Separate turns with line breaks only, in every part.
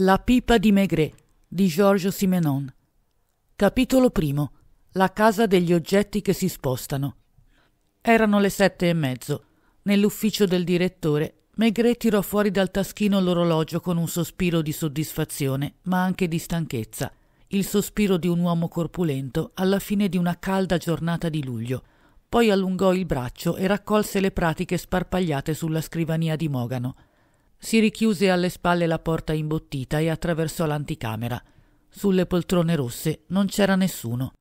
La pipa di Maigret di Georges Simenon. Capitolo primo. La casa degli oggetti che si spostano. Erano le sette e mezzo. Nell'ufficio del direttore, Maigret tirò fuori dal taschino l'orologio con un sospiro di soddisfazione, ma anche di stanchezza. Il sospiro di un uomo corpulento alla fine di una calda giornata di luglio. Poi allungò il braccio e raccolse le pratiche sparpagliate sulla scrivania di Mogano. Si richiuse alle spalle la porta imbottita e attraversò l'anticamera. Sulle poltrone rosse non c'era nessuno.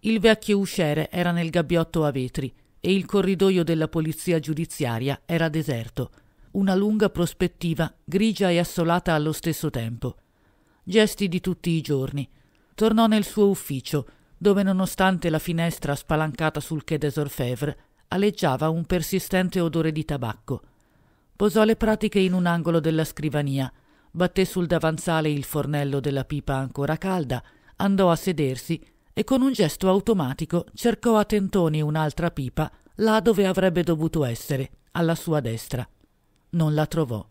Il vecchio usciere era nel gabbiotto a vetri e il corridoio della polizia giudiziaria era deserto. Una lunga prospettiva, grigia e assolata allo stesso tempo. Gesti di tutti i giorni. Tornò nel suo ufficio, dove nonostante la finestra spalancata sul quai des Orfèvres aleggiava un persistente odore di tabacco. Posò le pratiche in un angolo della scrivania, batté sul davanzale il fornello della pipa ancora calda, andò a sedersi e con un gesto automatico cercò a tentoni un'altra pipa là dove avrebbe dovuto essere, alla sua destra. Non la trovò.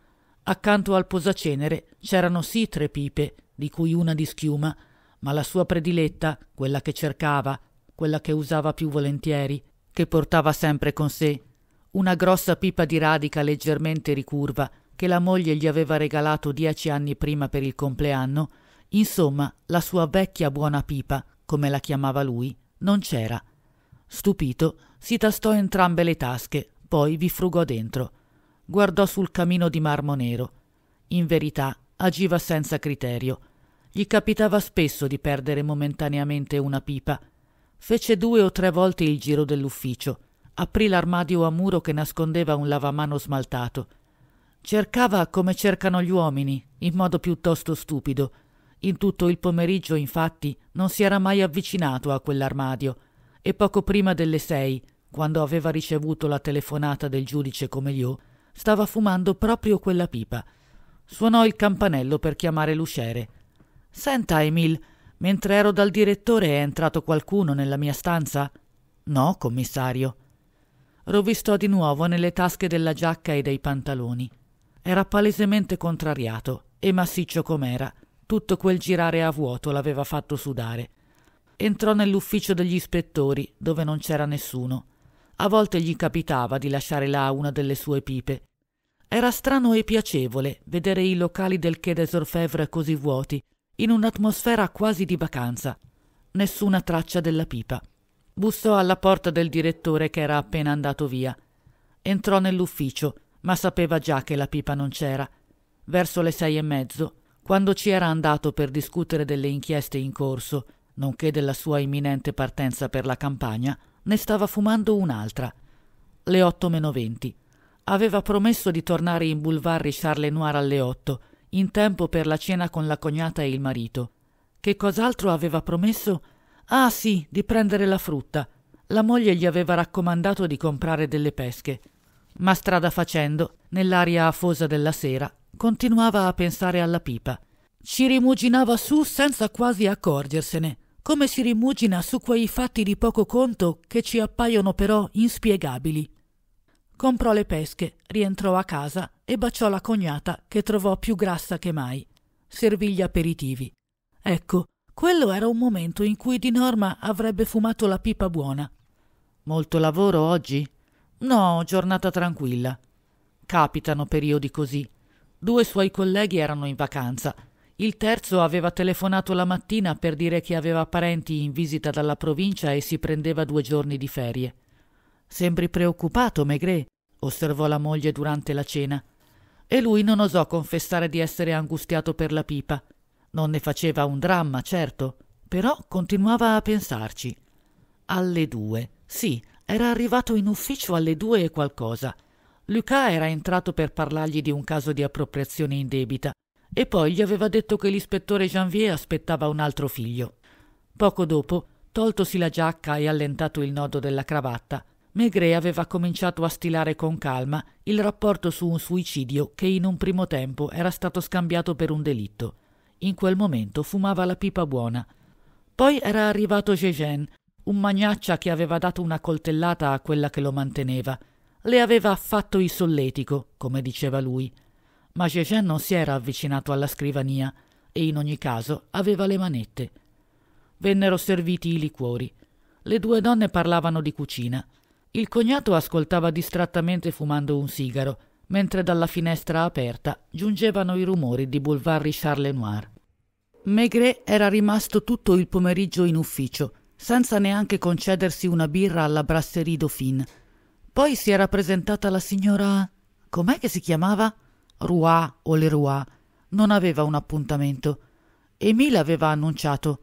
Accanto al posacenere c'erano sì tre pipe, di cui una di schiuma, ma la sua prediletta, quella che cercava, quella che usava più volentieri, che portava sempre con sé, una grossa pipa di radica leggermente ricurva che la moglie gli aveva regalato dieci anni prima per il compleanno, insomma la sua vecchia buona pipa, come la chiamava lui, non c'era. Stupito, si tastò entrambe le tasche, poi vi frugò dentro. Guardò sul camino di marmo nero. In verità agiva senza criterio. Gli capitava spesso di perdere momentaneamente una pipa. Fece due o tre volte il giro dell'ufficio aprì l'armadio a muro che nascondeva un lavamano smaltato. Cercava come cercano gli uomini, in modo piuttosto stupido. In tutto il pomeriggio, infatti, non si era mai avvicinato a quell'armadio, e poco prima delle sei, quando aveva ricevuto la telefonata del giudice Comeliò, stava fumando proprio quella pipa. Suonò il campanello per chiamare l'usciere. Senta, Emil, mentre ero dal direttore è entrato qualcuno nella mia stanza? No, commissario rovistò di nuovo nelle tasche della giacca e dei pantaloni. Era palesemente contrariato e massiccio com'era, tutto quel girare a vuoto l'aveva fatto sudare. Entrò nell'ufficio degli ispettori, dove non c'era nessuno. A volte gli capitava di lasciare là una delle sue pipe. Era strano e piacevole vedere i locali del Quai des Orfèvres così vuoti, in un'atmosfera quasi di vacanza. Nessuna traccia della pipa. Bussò alla porta del direttore che era appena andato via. Entrò nell'ufficio, ma sapeva già che la pipa non c'era. Verso le sei e mezzo, quando ci era andato per discutere delle inchieste in corso, nonché della sua imminente partenza per la campagna, ne stava fumando un'altra. Le otto meno venti. Aveva promesso di tornare in boulevard Richard Lenoir alle otto, in tempo per la cena con la cognata e il marito. Che cos'altro aveva promesso? Ah sì, di prendere la frutta. La moglie gli aveva raccomandato di comprare delle pesche. Ma strada facendo, nell'aria afosa della sera, continuava a pensare alla pipa. Ci rimuginava su senza quasi accorgersene, come si rimugina su quei fatti di poco conto che ci appaiono però inspiegabili. Comprò le pesche, rientrò a casa e baciò la cognata che trovò più grassa che mai. Servì gli aperitivi. Ecco, quello era un momento in cui di norma avrebbe fumato la pipa buona. Molto lavoro oggi? No, giornata tranquilla. Capitano periodi così. Due suoi colleghi erano in vacanza. Il terzo aveva telefonato la mattina per dire che aveva parenti in visita dalla provincia e si prendeva due giorni di ferie. Sembri preoccupato, Maigret, osservò la moglie durante la cena. E lui non osò confessare di essere angustiato per la pipa. Non ne faceva un dramma, certo, però continuava a pensarci. Alle due, sì, era arrivato in ufficio alle due e qualcosa. Luca era entrato per parlargli di un caso di appropriazione in debita e poi gli aveva detto che l'ispettore Janvier aspettava un altro figlio. Poco dopo, toltosi la giacca e allentato il nodo della cravatta, Maigret aveva cominciato a stilare con calma il rapporto su un suicidio che in un primo tempo era stato scambiato per un delitto in quel momento fumava la pipa buona. Poi era arrivato Gegen, un magnaccia che aveva dato una coltellata a quella che lo manteneva. Le aveva fatto il solletico, come diceva lui. Ma Gegen non si era avvicinato alla scrivania e in ogni caso aveva le manette. Vennero serviti i liquori. Le due donne parlavano di cucina. Il cognato ascoltava distrattamente fumando un sigaro, mentre dalla finestra aperta giungevano i rumori di Boulevard Richard Lenoir. Maigret era rimasto tutto il pomeriggio in ufficio, senza neanche concedersi una birra alla Brasserie Dauphine. Poi si era presentata la signora. com'è che si chiamava? Roy o Leroy. Non aveva un appuntamento. Emile aveva annunciato: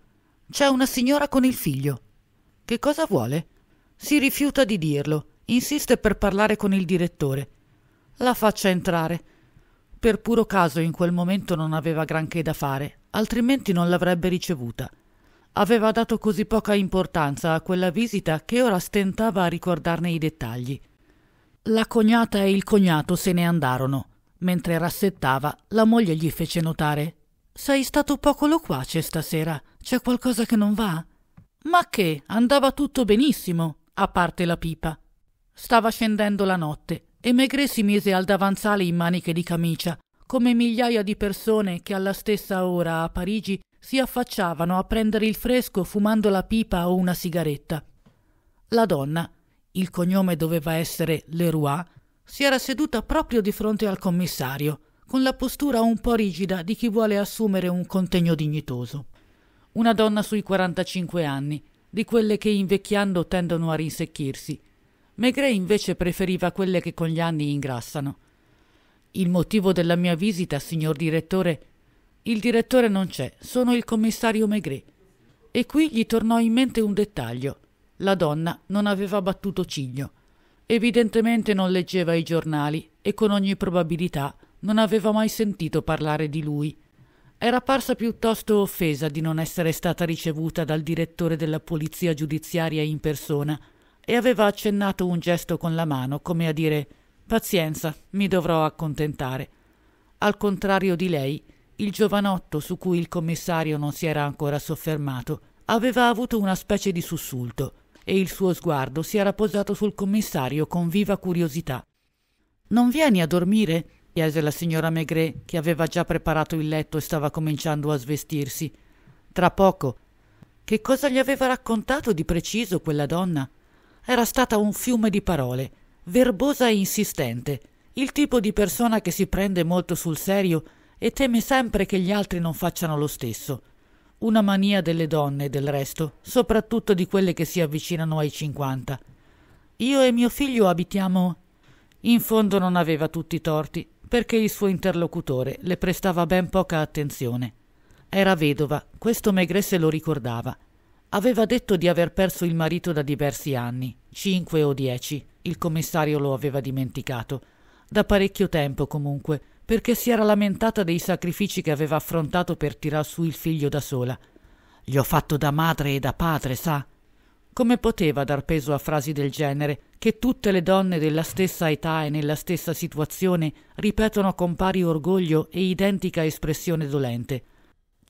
C'è una signora con il figlio. Che cosa vuole? Si rifiuta di dirlo, insiste per parlare con il direttore. La faccia entrare. Per puro caso in quel momento non aveva granché da fare, altrimenti non l'avrebbe ricevuta. Aveva dato così poca importanza a quella visita che ora stentava a ricordarne i dettagli. La cognata e il cognato se ne andarono. Mentre rassettava, la moglie gli fece notare Sei stato poco loquace stasera. C'è qualcosa che non va? Ma che? Andava tutto benissimo, a parte la pipa. Stava scendendo la notte e Megre si mise al davanzale in maniche di camicia come migliaia di persone che alla stessa ora a Parigi si affacciavano a prendere il fresco fumando la pipa o una sigaretta. La donna, il cognome doveva essere Leroy, si era seduta proprio di fronte al commissario, con la postura un po' rigida di chi vuole assumere un contegno dignitoso. Una donna sui 45 anni, di quelle che invecchiando tendono a rinsecchirsi. Maigret invece preferiva quelle che con gli anni ingrassano. Il motivo della mia visita, signor direttore. Il direttore non c'è, sono il commissario Maigret. E qui gli tornò in mente un dettaglio. La donna non aveva battuto ciglio. Evidentemente non leggeva i giornali e con ogni probabilità non aveva mai sentito parlare di lui. Era parsa piuttosto offesa di non essere stata ricevuta dal direttore della polizia giudiziaria in persona e aveva accennato un gesto con la mano come a dire Pazienza, mi dovrò accontentare. Al contrario di lei, il giovanotto su cui il commissario non si era ancora soffermato aveva avuto una specie di sussulto e il suo sguardo si era posato sul commissario con viva curiosità. Non vieni a dormire? chiese la signora Maigret, che aveva già preparato il letto e stava cominciando a svestirsi. Tra poco. Che cosa gli aveva raccontato di preciso quella donna? Era stata un fiume di parole verbosa e insistente, il tipo di persona che si prende molto sul serio e teme sempre che gli altri non facciano lo stesso. Una mania delle donne, del resto, soprattutto di quelle che si avvicinano ai 50. Io e mio figlio abitiamo. In fondo non aveva tutti i torti, perché il suo interlocutore le prestava ben poca attenzione. Era vedova, questo se lo ricordava, Aveva detto di aver perso il marito da diversi anni, cinque o dieci, il commissario lo aveva dimenticato, da parecchio tempo comunque, perché si era lamentata dei sacrifici che aveva affrontato per tirar su il figlio da sola. Gli ho fatto da madre e da padre, sa? Come poteva dar peso a frasi del genere, che tutte le donne della stessa età e nella stessa situazione ripetono con pari orgoglio e identica espressione dolente?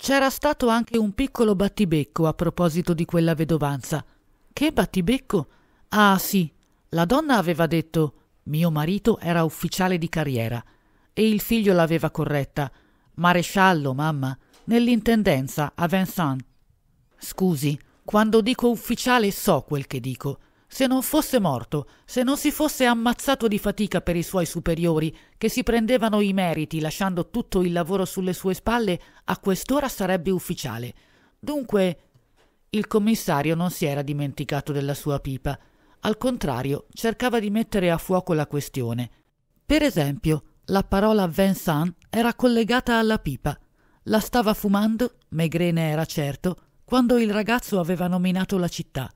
C'era stato anche un piccolo battibecco a proposito di quella vedovanza. Che battibecco? Ah sì, la donna aveva detto mio marito era ufficiale di carriera e il figlio l'aveva corretta. Maresciallo, mamma, nell'intendenza a Vincent. Scusi, quando dico ufficiale so quel che dico se non fosse morto, se non si fosse ammazzato di fatica per i suoi superiori, che si prendevano i meriti lasciando tutto il lavoro sulle sue spalle, a quest'ora sarebbe ufficiale. Dunque, il commissario non si era dimenticato della sua pipa. Al contrario, cercava di mettere a fuoco la questione. Per esempio, la parola Vincent era collegata alla pipa. La stava fumando, Megrene era certo, quando il ragazzo aveva nominato la città.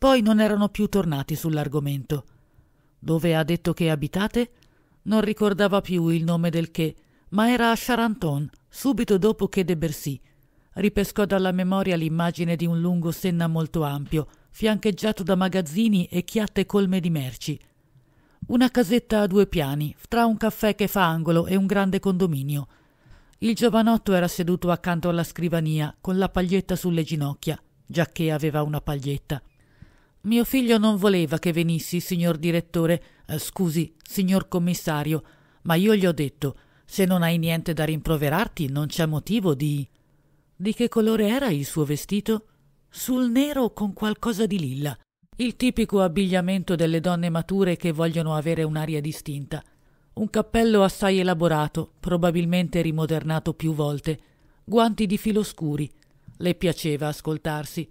Poi non erano più tornati sull'argomento. Dove ha detto che abitate? Non ricordava più il nome del che, ma era a Charenton, subito dopo che de Bercy. Ripescò dalla memoria l'immagine di un lungo senna molto ampio, fiancheggiato da magazzini e chiatte colme di merci. Una casetta a due piani, tra un caffè che fa angolo e un grande condominio. Il giovanotto era seduto accanto alla scrivania, con la paglietta sulle ginocchia, giacché aveva una paglietta. Mio figlio non voleva che venissi, signor direttore, eh, scusi, signor commissario, ma io gli ho detto se non hai niente da rimproverarti, non c'è motivo di. Di che colore era il suo vestito? Sul nero con qualcosa di lilla. Il tipico abbigliamento delle donne mature che vogliono avere un'aria distinta. Un cappello assai elaborato, probabilmente rimodernato più volte, guanti di filo scuri. Le piaceva ascoltarsi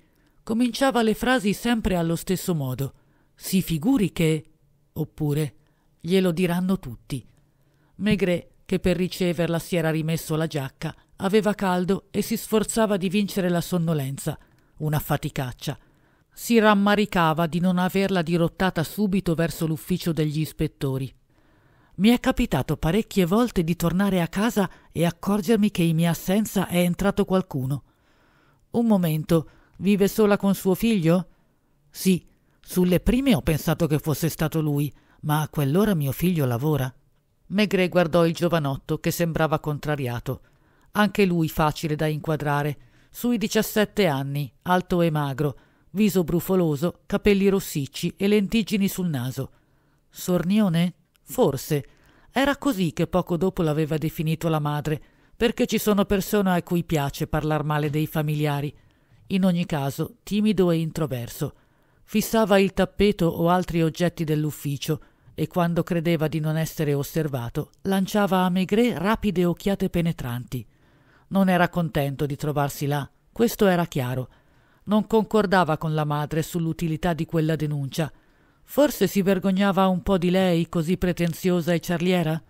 cominciava le frasi sempre allo stesso modo. Si figuri che... oppure glielo diranno tutti. Maigret, che per riceverla si era rimesso la giacca, aveva caldo e si sforzava di vincere la sonnolenza. Una faticaccia. Si rammaricava di non averla dirottata subito verso l'ufficio degli ispettori. Mi è capitato parecchie volte di tornare a casa e accorgermi che in mia assenza è entrato qualcuno. Un momento Vive sola con suo figlio? Sì. Sulle prime ho pensato che fosse stato lui, ma a quell'ora mio figlio lavora. Maigret guardò il giovanotto che sembrava contrariato. Anche lui facile da inquadrare, sui diciassette anni, alto e magro, viso brufoloso, capelli rossicci e lentiggini sul naso. Sornione? Forse. Era così che poco dopo l'aveva definito la madre, perché ci sono persone a cui piace parlar male dei familiari in ogni caso timido e introverso. Fissava il tappeto o altri oggetti dell'ufficio e quando credeva di non essere osservato lanciava a Maigret rapide occhiate penetranti. Non era contento di trovarsi là, questo era chiaro. Non concordava con la madre sull'utilità di quella denuncia. Forse si vergognava un po' di lei così pretenziosa e ciarliera?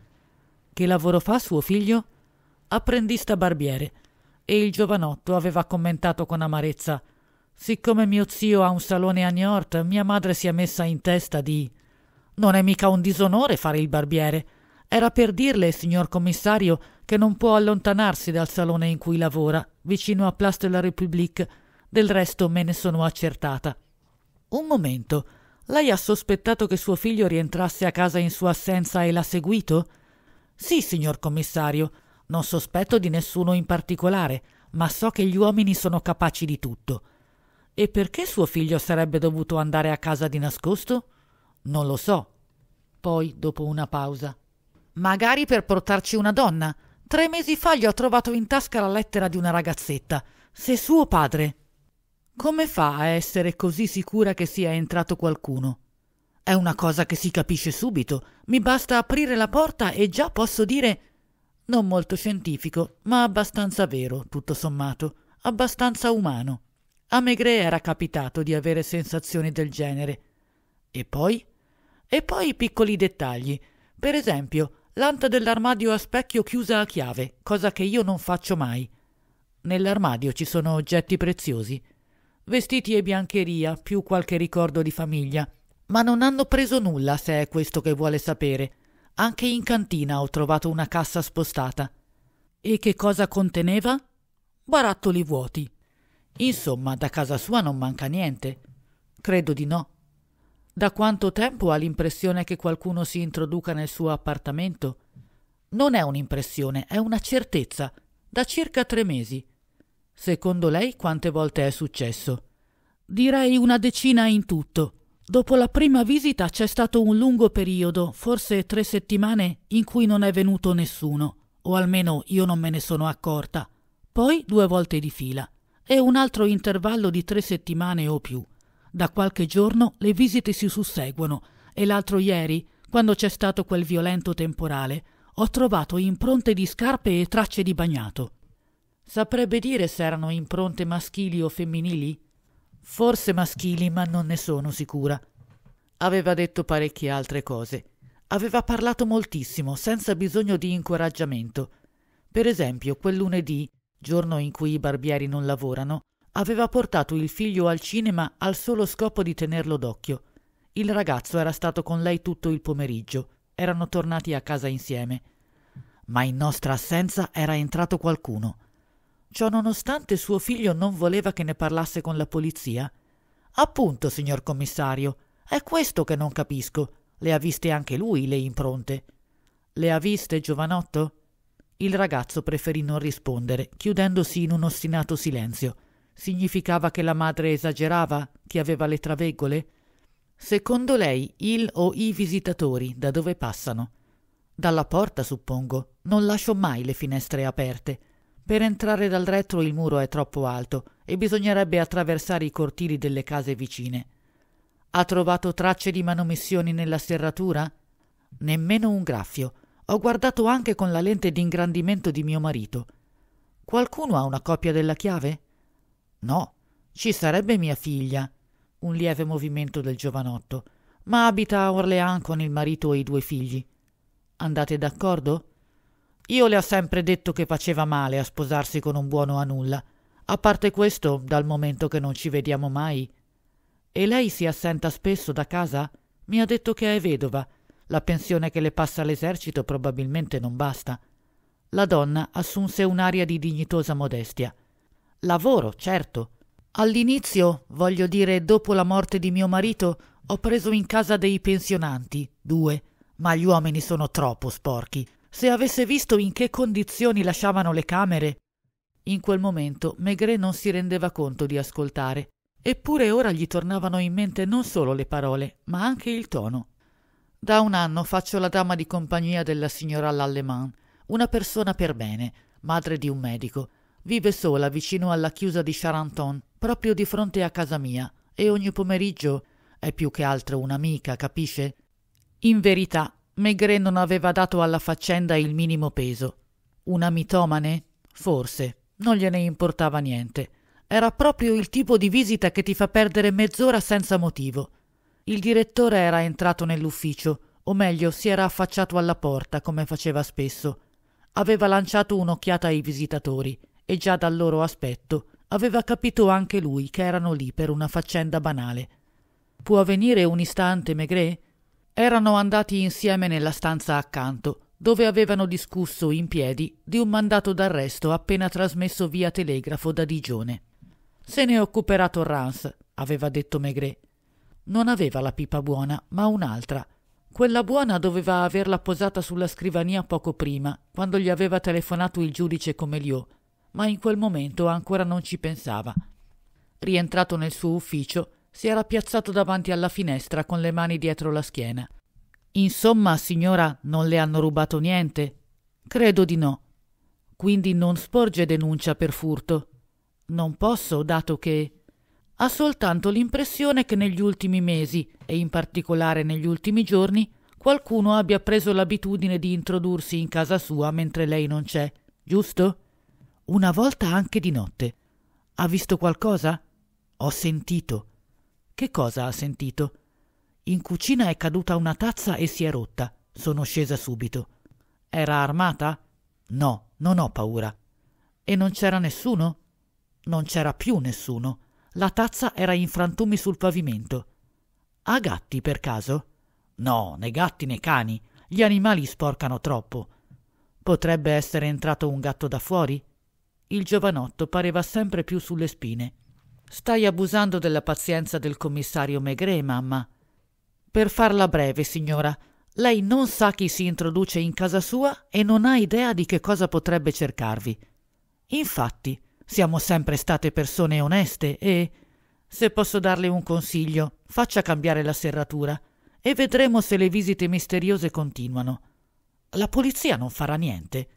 Che lavoro fa suo figlio? Apprendista barbiere e il giovanotto aveva commentato con amarezza Siccome mio zio ha un salone a New York, mia madre si è messa in testa di... Non è mica un disonore fare il barbiere. Era per dirle, signor commissario, che non può allontanarsi dal salone in cui lavora, vicino a Place de la République. Del resto me ne sono accertata. Un momento. Lei ha sospettato che suo figlio rientrasse a casa in sua assenza e l'ha seguito? Sì, signor commissario. Non sospetto di nessuno in particolare, ma so che gli uomini sono capaci di tutto. E perché suo figlio sarebbe dovuto andare a casa di nascosto? Non lo so. Poi, dopo una pausa. Magari per portarci una donna. Tre mesi fa gli ho trovato in tasca la lettera di una ragazzetta. Se suo padre. Come fa a essere così sicura che sia entrato qualcuno? È una cosa che si capisce subito. Mi basta aprire la porta e già posso dire non molto scientifico, ma abbastanza vero, tutto sommato, abbastanza umano. A Maigret era capitato di avere sensazioni del genere. E poi? E poi i piccoli dettagli. Per esempio, l'anta dell'armadio a specchio chiusa a chiave, cosa che io non faccio mai. Nell'armadio ci sono oggetti preziosi. Vestiti e biancheria, più qualche ricordo di famiglia. Ma non hanno preso nulla, se è questo che vuole sapere. Anche in cantina ho trovato una cassa spostata. E che cosa conteneva? Barattoli vuoti. Insomma, da casa sua non manca niente. Credo di no. Da quanto tempo ha l'impressione che qualcuno si introduca nel suo appartamento? Non è un'impressione, è una certezza. Da circa tre mesi. Secondo lei quante volte è successo? Direi una decina in tutto. Dopo la prima visita c'è stato un lungo periodo, forse tre settimane, in cui non è venuto nessuno, o almeno io non me ne sono accorta. Poi due volte di fila, e un altro intervallo di tre settimane o più. Da qualche giorno le visite si susseguono, e l'altro ieri, quando c'è stato quel violento temporale, ho trovato impronte di scarpe e tracce di bagnato. Saprebbe dire se erano impronte maschili o femminili? Forse maschili, ma non ne sono sicura. Aveva detto parecchie altre cose. Aveva parlato moltissimo, senza bisogno di incoraggiamento. Per esempio, quel lunedì, giorno in cui i barbieri non lavorano, aveva portato il figlio al cinema al solo scopo di tenerlo d'occhio. Il ragazzo era stato con lei tutto il pomeriggio. Erano tornati a casa insieme. Ma in nostra assenza era entrato qualcuno. Ciononostante suo figlio non voleva che ne parlasse con la polizia. Appunto, signor commissario, è questo che non capisco. Le ha viste anche lui le impronte. Le ha viste, giovanotto? Il ragazzo preferì non rispondere, chiudendosi in un ostinato silenzio. Significava che la madre esagerava, che aveva le traveggole? Secondo lei, il o i visitatori da dove passano? Dalla porta, suppongo. Non lascio mai le finestre aperte. Per entrare dal retro il muro è troppo alto e bisognerebbe attraversare i cortili delle case vicine. Ha trovato tracce di manomissioni nella serratura? Nemmeno un graffio. Ho guardato anche con la lente d'ingrandimento di mio marito. Qualcuno ha una copia della chiave? No, ci sarebbe mia figlia. Un lieve movimento del giovanotto. Ma abita a Orléans con il marito e i due figli. Andate d'accordo? Io le ho sempre detto che faceva male a sposarsi con un buono a nulla. A parte questo, dal momento che non ci vediamo mai. E lei si assenta spesso da casa? Mi ha detto che è vedova. La pensione che le passa l'esercito probabilmente non basta. La donna assunse un'aria di dignitosa modestia. Lavoro, certo. All'inizio, voglio dire dopo la morte di mio marito, ho preso in casa dei pensionanti, due, ma gli uomini sono troppo sporchi. Se avesse visto in che condizioni lasciavano le camere. In quel momento Maigret non si rendeva conto di ascoltare, eppure ora gli tornavano in mente non solo le parole, ma anche il tono. Da un anno faccio la dama di compagnia della signora L'Allemand, una persona per bene, madre di un medico. Vive sola vicino alla chiusa di Charenton, proprio di fronte a casa mia, e ogni pomeriggio è più che altro un'amica, capisce? In verità, Maigret non aveva dato alla faccenda il minimo peso. Una mitomane? Forse. Non gliene importava niente. Era proprio il tipo di visita che ti fa perdere mezz'ora senza motivo. Il direttore era entrato nell'ufficio, o meglio, si era affacciato alla porta, come faceva spesso. Aveva lanciato un'occhiata ai visitatori, e già dal loro aspetto aveva capito anche lui che erano lì per una faccenda banale. Può venire un istante, Maigret? Erano andati insieme nella stanza accanto, dove avevano discusso in piedi di un mandato d'arresto appena trasmesso via telegrafo da Digione. Se ne occuperà Torrance, aveva detto Maigret. Non aveva la pipa buona, ma un'altra. Quella buona doveva averla posata sulla scrivania poco prima, quando gli aveva telefonato il giudice Comelio, ma in quel momento ancora non ci pensava. Rientrato nel suo ufficio, si era piazzato davanti alla finestra con le mani dietro la schiena. Insomma, signora, non le hanno rubato niente? Credo di no. Quindi non sporge denuncia per furto. Non posso, dato che... Ha soltanto l'impressione che negli ultimi mesi, e in particolare negli ultimi giorni, qualcuno abbia preso l'abitudine di introdursi in casa sua mentre lei non c'è, giusto? Una volta anche di notte. Ha visto qualcosa? Ho sentito. Che cosa ha sentito? In cucina è caduta una tazza e si è rotta. Sono scesa subito. Era armata? No, non ho paura. E non c'era nessuno? Non c'era più nessuno. La tazza era in frantumi sul pavimento. Ha gatti per caso? No, né gatti né cani. Gli animali sporcano troppo. Potrebbe essere entrato un gatto da fuori? Il giovanotto pareva sempre più sulle spine. Stai abusando della pazienza del commissario Maigret, mamma. Per farla breve, signora, lei non sa chi si introduce in casa sua e non ha idea di che cosa potrebbe cercarvi. Infatti, siamo sempre state persone oneste e... Se posso darle un consiglio, faccia cambiare la serratura e vedremo se le visite misteriose continuano. La polizia non farà niente.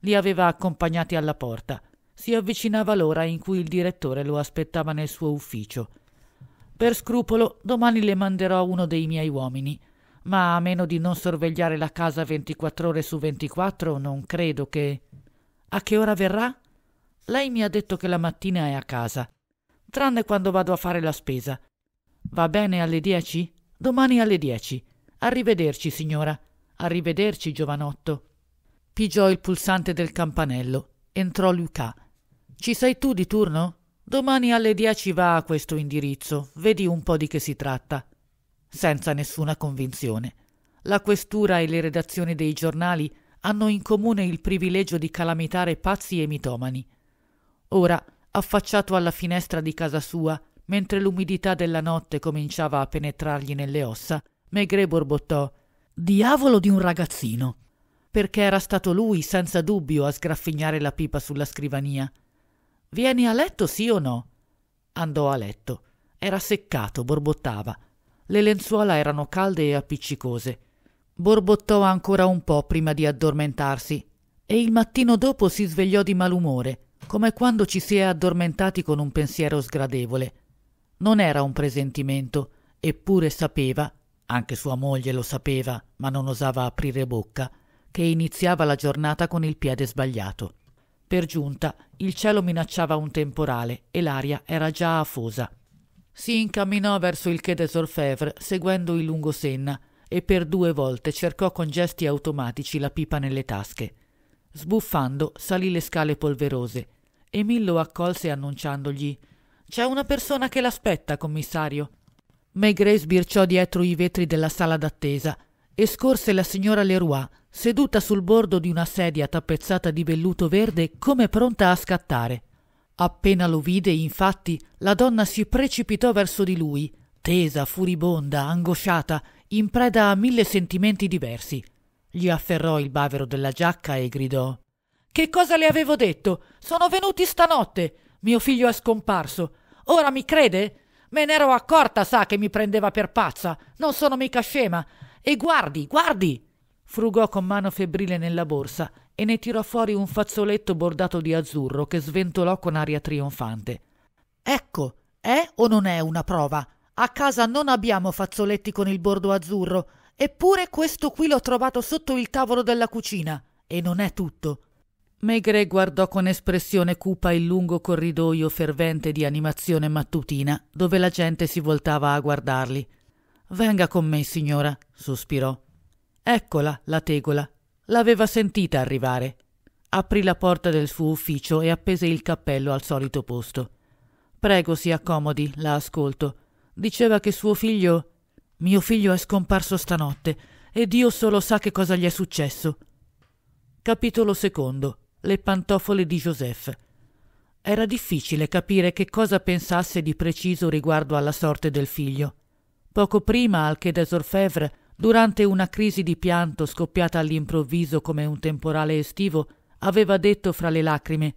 Li aveva accompagnati alla porta si avvicinava l'ora in cui il direttore lo aspettava nel suo ufficio. Per scrupolo, domani le manderò uno dei miei uomini, ma a meno di non sorvegliare la casa 24 ore su 24, non credo che. A che ora verrà? Lei mi ha detto che la mattina è a casa, tranne quando vado a fare la spesa. Va bene alle 10? Domani alle 10. Arrivederci, signora. Arrivederci, giovanotto. Pigiò il pulsante del campanello. Entrò Luca ci sei tu di turno? Domani alle dieci va a questo indirizzo, vedi un po' di che si tratta. Senza nessuna convinzione. La questura e le redazioni dei giornali hanno in comune il privilegio di calamitare pazzi e mitomani. Ora, affacciato alla finestra di casa sua, mentre l'umidità della notte cominciava a penetrargli nelle ossa, Maigret borbottò Diavolo di un ragazzino! Perché era stato lui, senza dubbio, a sgraffignare la pipa sulla scrivania. Vieni a letto, sì o no? Andò a letto. Era seccato, borbottava. Le lenzuola erano calde e appiccicose. Borbottò ancora un po' prima di addormentarsi e il mattino dopo si svegliò di malumore, come quando ci si è addormentati con un pensiero sgradevole. Non era un presentimento, eppure sapeva, anche sua moglie lo sapeva, ma non osava aprire bocca, che iniziava la giornata con il piede sbagliato. Per giunta il cielo minacciava un temporale e l'aria era già afosa. Si incamminò verso il Quai des Orfèvres seguendo il lungo Senna e per due volte cercò con gesti automatici la pipa nelle tasche. Sbuffando salì le scale polverose. Emil lo accolse annunciandogli C'è una persona che l'aspetta, commissario. Maigret sbirciò dietro i vetri della sala d'attesa e scorse la signora Leroy, seduta sul bordo di una sedia tappezzata di velluto verde come pronta a scattare. Appena lo vide, infatti, la donna si precipitò verso di lui, tesa, furibonda, angosciata, in preda a mille sentimenti diversi. Gli afferrò il bavero della giacca e gridò Che cosa le avevo detto? Sono venuti stanotte. Mio figlio è scomparso. Ora mi crede? Me n'ero accorta, sa, che mi prendeva per pazza. Non sono mica scema. E guardi, guardi! Frugò con mano febbrile nella borsa e ne tirò fuori un fazzoletto bordato di azzurro che sventolò con aria trionfante. Ecco, è o non è una prova? A casa non abbiamo fazzoletti con il bordo azzurro, eppure questo qui l'ho trovato sotto il tavolo della cucina. E non è tutto. Maigret guardò con espressione cupa il lungo corridoio fervente di animazione mattutina, dove la gente si voltava a guardarli. Venga con me, signora, sospirò. Eccola, la tegola. L'aveva sentita arrivare. Aprì la porta del suo ufficio e appese il cappello al solito posto. Prego si accomodi, la ascolto. Diceva che suo figlio. Mio figlio è scomparso stanotte e Dio solo sa che cosa gli è successo. Capitolo secondo. Le pantofole di Joseph. Era difficile capire che cosa pensasse di preciso riguardo alla sorte del figlio. Poco prima al Quai des Orfèvres, durante una crisi di pianto scoppiata all'improvviso come un temporale estivo, aveva detto fra le lacrime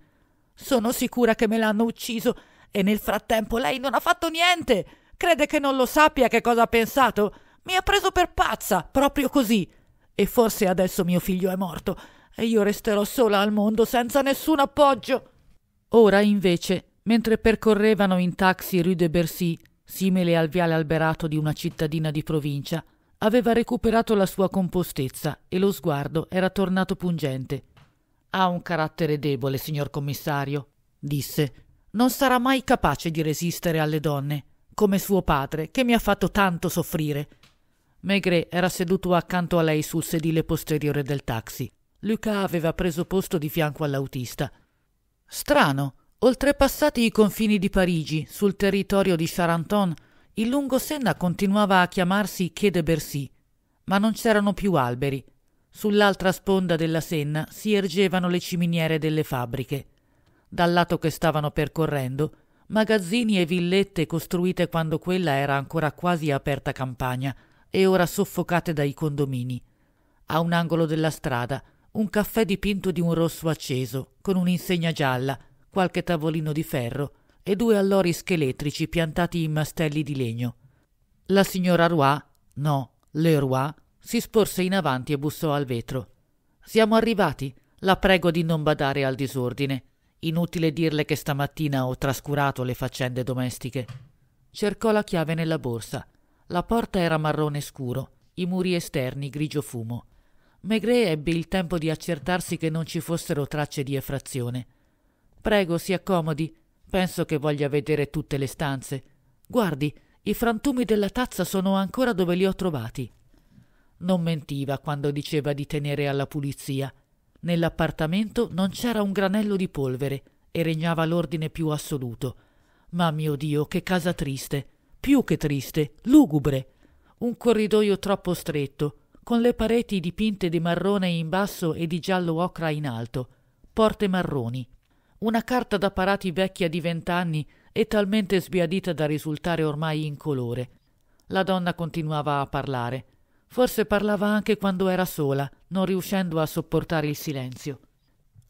Sono sicura che me l'hanno ucciso e nel frattempo lei non ha fatto niente. Crede che non lo sappia che cosa ha pensato? Mi ha preso per pazza, proprio così. E forse adesso mio figlio è morto e io resterò sola al mondo senza nessun appoggio. Ora invece, mentre percorrevano in taxi Rue de Bercy, simile al viale alberato di una cittadina di provincia, aveva recuperato la sua compostezza e lo sguardo era tornato pungente. Ha un carattere debole, signor commissario, disse. Non sarà mai capace di resistere alle donne, come suo padre, che mi ha fatto tanto soffrire. Maigret era seduto accanto a lei sul sedile posteriore del taxi. Luca aveva preso posto di fianco all'autista. Strano, Oltrepassati i confini di Parigi, sul territorio di Charenton, il lungo Senna continuava a chiamarsi Quai de Bercy, ma non c'erano più alberi. Sull'altra sponda della Senna si ergevano le ciminiere delle fabbriche. Dal lato che stavano percorrendo, magazzini e villette costruite quando quella era ancora quasi aperta campagna e ora soffocate dai condomini. A un angolo della strada, un caffè dipinto di un rosso acceso, con un'insegna gialla, qualche tavolino di ferro e due allori scheletrici piantati in mastelli di legno. La signora Roy, no, le Roy, si sporse in avanti e bussò al vetro. Siamo arrivati. La prego di non badare al disordine. Inutile dirle che stamattina ho trascurato le faccende domestiche. Cercò la chiave nella borsa. La porta era marrone scuro, i muri esterni grigio fumo. Maigret ebbe il tempo di accertarsi che non ci fossero tracce di effrazione. Prego, si accomodi. Penso che voglia vedere tutte le stanze. Guardi, i frantumi della tazza sono ancora dove li ho trovati. Non mentiva quando diceva di tenere alla pulizia. Nell'appartamento non c'era un granello di polvere e regnava l'ordine più assoluto. Ma mio Dio, che casa triste! Più che triste, lugubre! Un corridoio troppo stretto, con le pareti dipinte di marrone in basso e di giallo ocra in alto, porte marroni, una carta da parati vecchia di vent'anni e talmente sbiadita da risultare ormai incolore. La donna continuava a parlare. Forse parlava anche quando era sola, non riuscendo a sopportare il silenzio.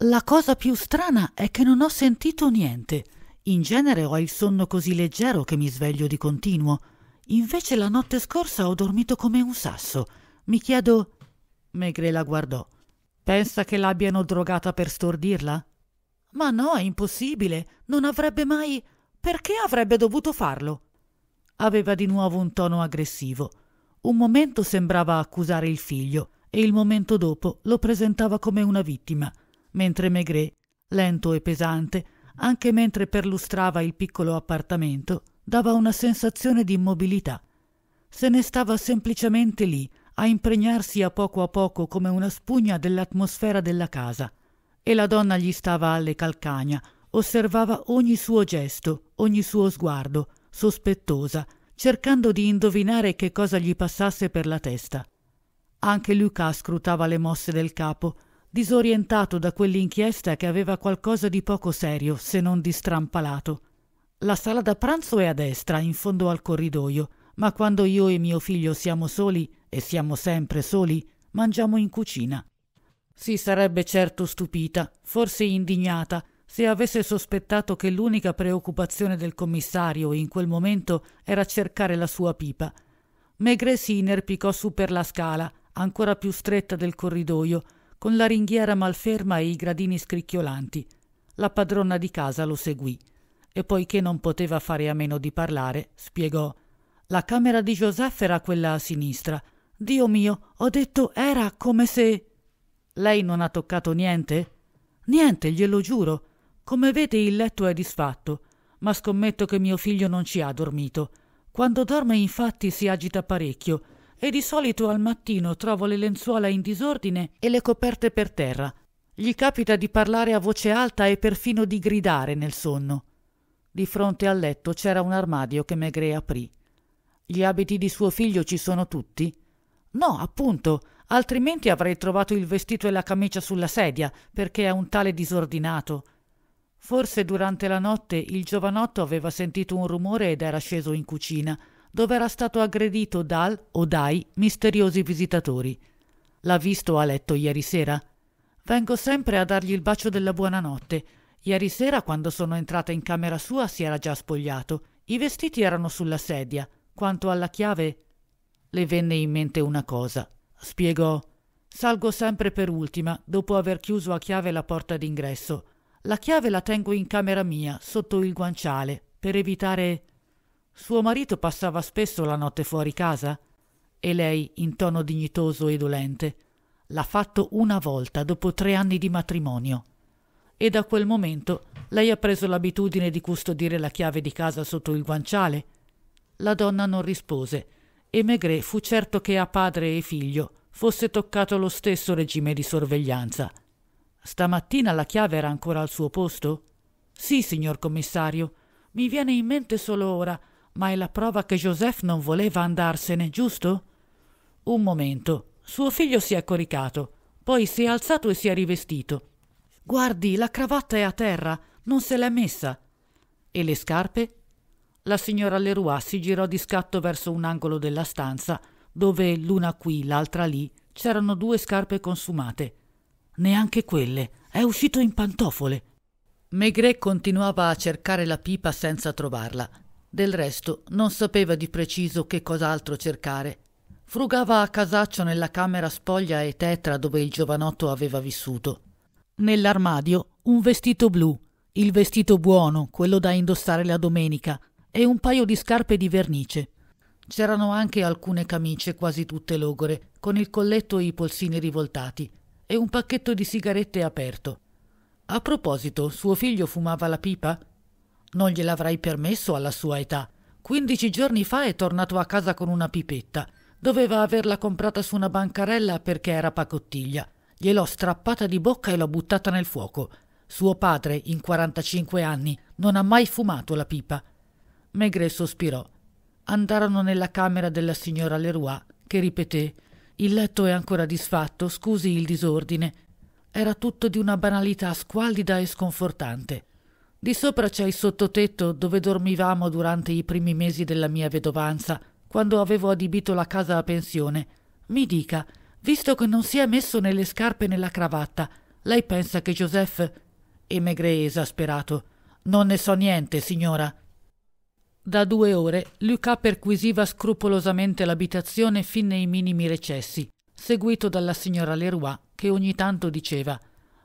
La cosa più strana è che non ho sentito niente. In genere ho il sonno così leggero che mi sveglio di continuo. Invece la notte scorsa ho dormito come un sasso. Mi chiedo. Megre la guardò. Pensa che l'abbiano drogata per stordirla? Ma no, è impossibile. Non avrebbe mai. Perché avrebbe dovuto farlo? Aveva di nuovo un tono aggressivo. Un momento sembrava accusare il figlio e il momento dopo lo presentava come una vittima, mentre Maigret, lento e pesante, anche mentre perlustrava il piccolo appartamento, dava una sensazione di immobilità. Se ne stava semplicemente lì, a impregnarsi a poco a poco come una spugna dell'atmosfera della casa, e la donna gli stava alle calcagna, osservava ogni suo gesto, ogni suo sguardo, sospettosa, cercando di indovinare che cosa gli passasse per la testa. Anche Luca scrutava le mosse del capo, disorientato da quell'inchiesta che aveva qualcosa di poco serio, se non di strampalato. La sala da pranzo è a destra, in fondo al corridoio, ma quando io e mio figlio siamo soli, e siamo sempre soli, mangiamo in cucina. Si sarebbe certo stupita, forse indignata, se avesse sospettato che l'unica preoccupazione del commissario in quel momento era cercare la sua pipa. Maigret si inerpicò su per la scala, ancora più stretta del corridoio, con la ringhiera malferma e i gradini scricchiolanti. La padrona di casa lo seguì e poiché non poteva fare a meno di parlare, spiegò La camera di Joseph era quella a sinistra. Dio mio, ho detto era come se lei non ha toccato niente? Niente, glielo giuro. Come vede il letto è disfatto, ma scommetto che mio figlio non ci ha dormito. Quando dorme infatti si agita parecchio e di solito al mattino trovo le lenzuola in disordine e le coperte per terra. Gli capita di parlare a voce alta e perfino di gridare nel sonno. Di fronte al letto c'era un armadio che Megre aprì. Gli abiti di suo figlio ci sono tutti? No, appunto, altrimenti avrei trovato il vestito e la camicia sulla sedia, perché è un tale disordinato. Forse durante la notte il giovanotto aveva sentito un rumore ed era sceso in cucina, dove era stato aggredito dal o dai misteriosi visitatori. L'ha visto a letto ieri sera? Vengo sempre a dargli il bacio della buonanotte. Ieri sera, quando sono entrata in camera sua, si era già spogliato. I vestiti erano sulla sedia. Quanto alla chiave, le venne in mente una cosa spiegò. Salgo sempre per ultima, dopo aver chiuso a chiave la porta d'ingresso. La chiave la tengo in camera mia, sotto il guanciale, per evitare. Suo marito passava spesso la notte fuori casa? E lei, in tono dignitoso e dolente, l'ha fatto una volta dopo tre anni di matrimonio. E da quel momento lei ha preso l'abitudine di custodire la chiave di casa sotto il guanciale? La donna non rispose e Maigret fu certo che a padre e figlio fosse toccato lo stesso regime di sorveglianza. Stamattina la chiave era ancora al suo posto? Sì, signor commissario. Mi viene in mente solo ora, ma è la prova che Joseph non voleva andarsene, giusto? Un momento. Suo figlio si è coricato, poi si è alzato e si è rivestito. Guardi, la cravatta è a terra, non se l'è messa. E le scarpe? la signora Leroy si girò di scatto verso un angolo della stanza, dove l'una qui, l'altra lì, c'erano due scarpe consumate. Neanche quelle. È uscito in pantofole. Maigret continuava a cercare la pipa senza trovarla. Del resto non sapeva di preciso che cos'altro cercare. Frugava a casaccio nella camera spoglia e tetra dove il giovanotto aveva vissuto. Nell'armadio un vestito blu, il vestito buono, quello da indossare la domenica, e un paio di scarpe di vernice. C'erano anche alcune camicie quasi tutte logore, con il colletto e i polsini rivoltati, e un pacchetto di sigarette aperto. A proposito, suo figlio fumava la pipa? Non gliel'avrei permesso alla sua età. Quindici giorni fa è tornato a casa con una pipetta. Doveva averla comprata su una bancarella perché era pacottiglia. Gliel'ho strappata di bocca e l'ho buttata nel fuoco. Suo padre, in 45 anni, non ha mai fumato la pipa. Maigret sospirò. Andarono nella camera della signora Leroy, che ripeté Il letto è ancora disfatto, scusi il disordine. Era tutto di una banalità squallida e sconfortante. Di sopra c'è il sottotetto dove dormivamo durante i primi mesi della mia vedovanza, quando avevo adibito la casa a pensione. Mi dica, visto che non si è messo nelle scarpe né la cravatta, lei pensa che Joseph. E Maigret esasperato. Non ne so niente, signora. Da due ore Lucas perquisiva scrupolosamente l'abitazione fin nei minimi recessi, seguito dalla signora Leroy che ogni tanto diceva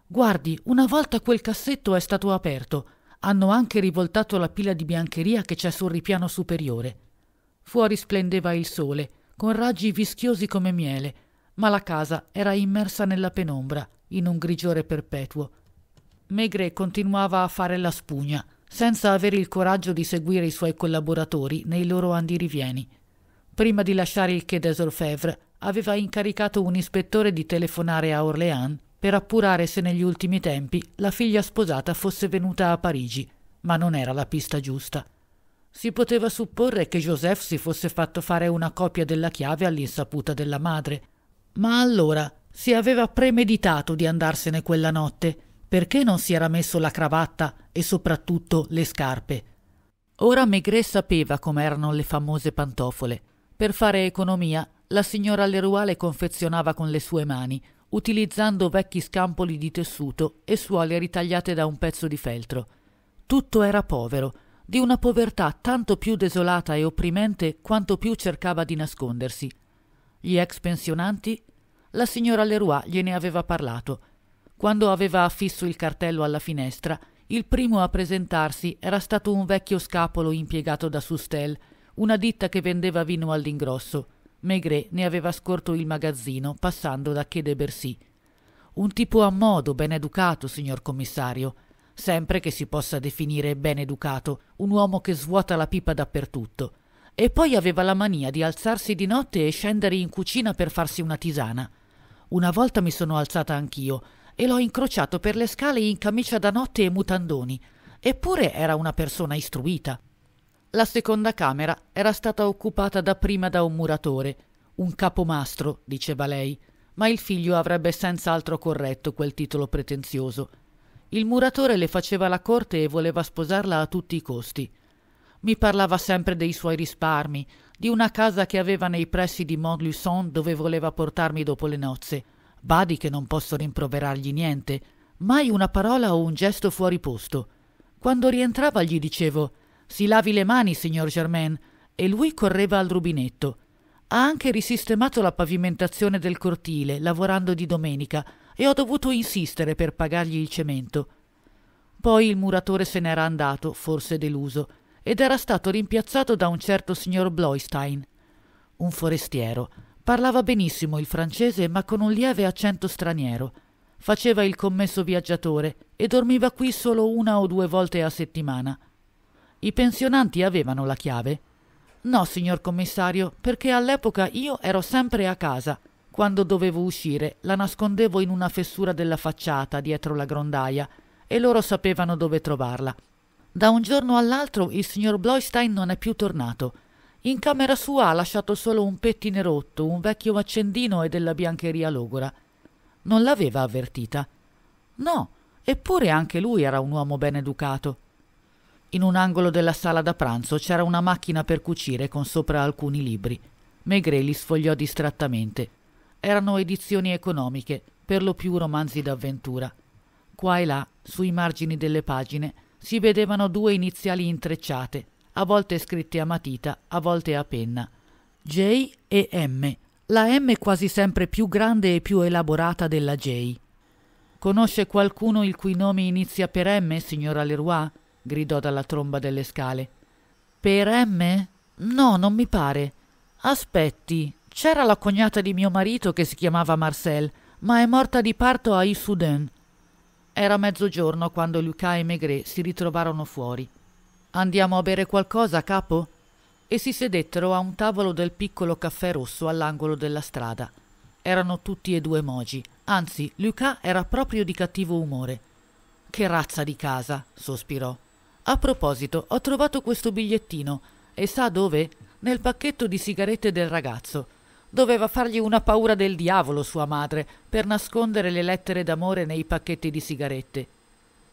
Guardi, una volta quel cassetto è stato aperto. Hanno anche rivoltato la pila di biancheria che c'è sul ripiano superiore. Fuori splendeva il sole, con raggi vischiosi come miele, ma la casa era immersa nella penombra, in un grigiore perpetuo. Maigret continuava a fare la spugna senza avere il coraggio di seguire i suoi collaboratori nei loro andirivieni. Prima di lasciare il Quai des Orfèvres, aveva incaricato un ispettore di telefonare a Orléans per appurare se negli ultimi tempi la figlia sposata fosse venuta a Parigi, ma non era la pista giusta. Si poteva supporre che Joseph si fosse fatto fare una copia della chiave all'insaputa della madre, ma allora si aveva premeditato di andarsene quella notte perché non si era messo la cravatta e soprattutto le scarpe. Ora Maigret sapeva com'erano le famose pantofole. Per fare economia, la signora Leroy le confezionava con le sue mani, utilizzando vecchi scampoli di tessuto e suole ritagliate da un pezzo di feltro. Tutto era povero, di una povertà tanto più desolata e opprimente quanto più cercava di nascondersi. Gli ex pensionanti? La signora Leroy gliene aveva parlato quando aveva affisso il cartello alla finestra, il primo a presentarsi era stato un vecchio scapolo impiegato da Sustel, una ditta che vendeva vino all'ingrosso. Maigret ne aveva scorto il magazzino passando da Che de Bercy. Un tipo a modo, ben educato, signor commissario. Sempre che si possa definire ben educato, un uomo che svuota la pipa dappertutto. E poi aveva la mania di alzarsi di notte e scendere in cucina per farsi una tisana. Una volta mi sono alzata anch'io, e l'ho incrociato per le scale in camicia da notte e mutandoni. Eppure era una persona istruita. La seconda camera era stata occupata dapprima da un muratore, un capomastro, diceva lei, ma il figlio avrebbe senz'altro corretto quel titolo pretenzioso. Il muratore le faceva la corte e voleva sposarla a tutti i costi. Mi parlava sempre dei suoi risparmi, di una casa che aveva nei pressi di Montluçon dove voleva portarmi dopo le nozze. Badi che non posso rimproverargli niente, mai una parola o un gesto fuori posto. Quando rientrava gli dicevo Si lavi le mani, signor Germain, e lui correva al rubinetto. Ha anche risistemato la pavimentazione del cortile, lavorando di domenica, e ho dovuto insistere per pagargli il cemento. Poi il muratore se n'era andato, forse deluso, ed era stato rimpiazzato da un certo signor Bloistein, un forestiero, Parlava benissimo il francese, ma con un lieve accento straniero. Faceva il commesso viaggiatore e dormiva qui solo una o due volte a settimana. I pensionanti avevano la chiave? No, signor commissario, perché all'epoca io ero sempre a casa. Quando dovevo uscire, la nascondevo in una fessura della facciata dietro la grondaia e loro sapevano dove trovarla. Da un giorno all'altro il signor Bloistein non è più tornato in camera sua ha lasciato solo un pettine rotto, un vecchio accendino e della biancheria logora. Non l'aveva avvertita. No, eppure anche lui era un uomo ben educato. In un angolo della sala da pranzo c'era una macchina per cucire con sopra alcuni libri. Maigret li sfogliò distrattamente. Erano edizioni economiche, per lo più romanzi d'avventura. Qua e là, sui margini delle pagine, si vedevano due iniziali intrecciate, a volte scritti a matita, a volte a penna. J e M. La M è quasi sempre più grande e più elaborata della J. Conosce qualcuno il cui nome inizia per M, signora Leroy? gridò dalla tromba delle scale. Per M? No, non mi pare. Aspetti, c'era la cognata di mio marito che si chiamava Marcel, ma è morta di parto a Issoudun. Era mezzogiorno quando Lucas e Maigret si ritrovarono fuori. Andiamo a bere qualcosa, capo? E si sedettero a un tavolo del piccolo caffè rosso all'angolo della strada. Erano tutti e due mogi, anzi, Luca era proprio di cattivo umore. Che razza di casa, sospirò. A proposito, ho trovato questo bigliettino. E sa dove? Nel pacchetto di sigarette del ragazzo. Doveva fargli una paura del diavolo sua madre per nascondere le lettere d'amore nei pacchetti di sigarette.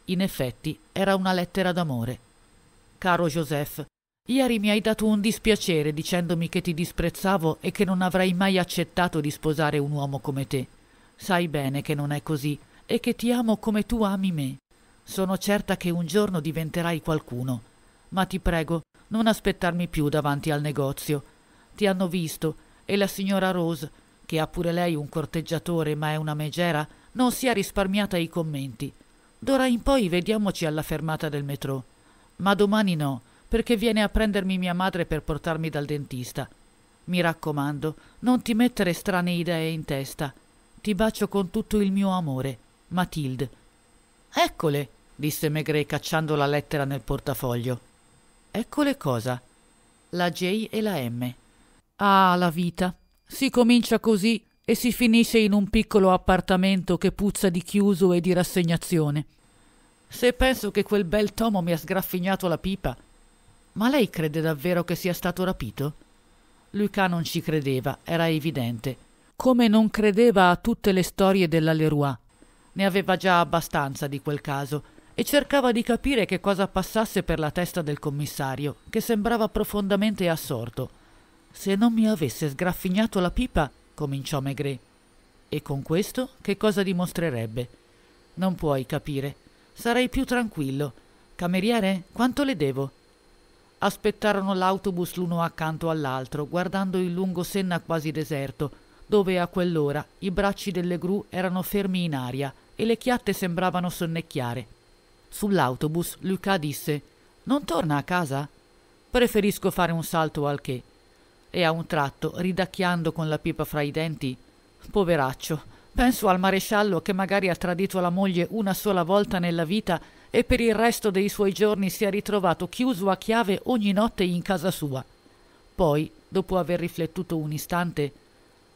In effetti era una lettera d'amore. Caro Joseph, ieri mi hai dato un dispiacere dicendomi che ti disprezzavo e che non avrei mai accettato di sposare un uomo come te. Sai bene che non è così e che ti amo come tu ami me. Sono certa che un giorno diventerai qualcuno. Ma ti prego, non aspettarmi più davanti al negozio. Ti hanno visto e la signora Rose, che ha pure lei un corteggiatore ma è una megera, non si è risparmiata i commenti. D'ora in poi vediamoci alla fermata del metro ma domani no, perché viene a prendermi mia madre per portarmi dal dentista. Mi raccomando, non ti mettere strane idee in testa. Ti bacio con tutto il mio amore. Matilde. Eccole, disse Maigret cacciando la lettera nel portafoglio. Eccole cosa? La J e la M. Ah, la vita. Si comincia così e si finisce in un piccolo appartamento che puzza di chiuso e di rassegnazione. Se penso che quel bel Tomo mi ha sgraffignato la pipa. Ma lei crede davvero che sia stato rapito? Luca non ci credeva, era evidente. Come non credeva a tutte le storie della Leroy. Ne aveva già abbastanza di quel caso e cercava di capire che cosa passasse per la testa del commissario, che sembrava profondamente assorto. Se non mi avesse sgraffignato la pipa, cominciò Maigret. E con questo che cosa dimostrerebbe? Non puoi capire sarei più tranquillo. Cameriere, quanto le devo? Aspettarono l'autobus l'uno accanto all'altro, guardando il lungo Senna quasi deserto, dove a quell'ora i bracci delle gru erano fermi in aria e le chiatte sembravano sonnecchiare. Sull'autobus Luca disse Non torna a casa? Preferisco fare un salto al che. E a un tratto, ridacchiando con la pipa fra i denti, Poveraccio, Penso al maresciallo che magari ha tradito la moglie una sola volta nella vita e per il resto dei suoi giorni si è ritrovato chiuso a chiave ogni notte in casa sua. Poi, dopo aver riflettuto un istante,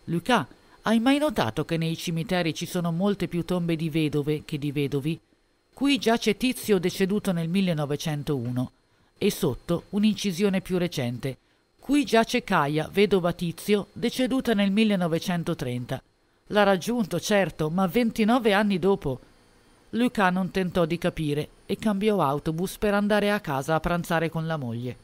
Luca, hai mai notato che nei cimiteri ci sono molte più tombe di vedove che di vedovi? Qui giace Tizio deceduto nel 1901 e sotto un'incisione più recente. Qui giace Caia, vedova Tizio, deceduta nel 1930. L'ha raggiunto, certo, ma 29 anni dopo. Luca non tentò di capire e cambiò autobus per andare a casa a pranzare con la moglie.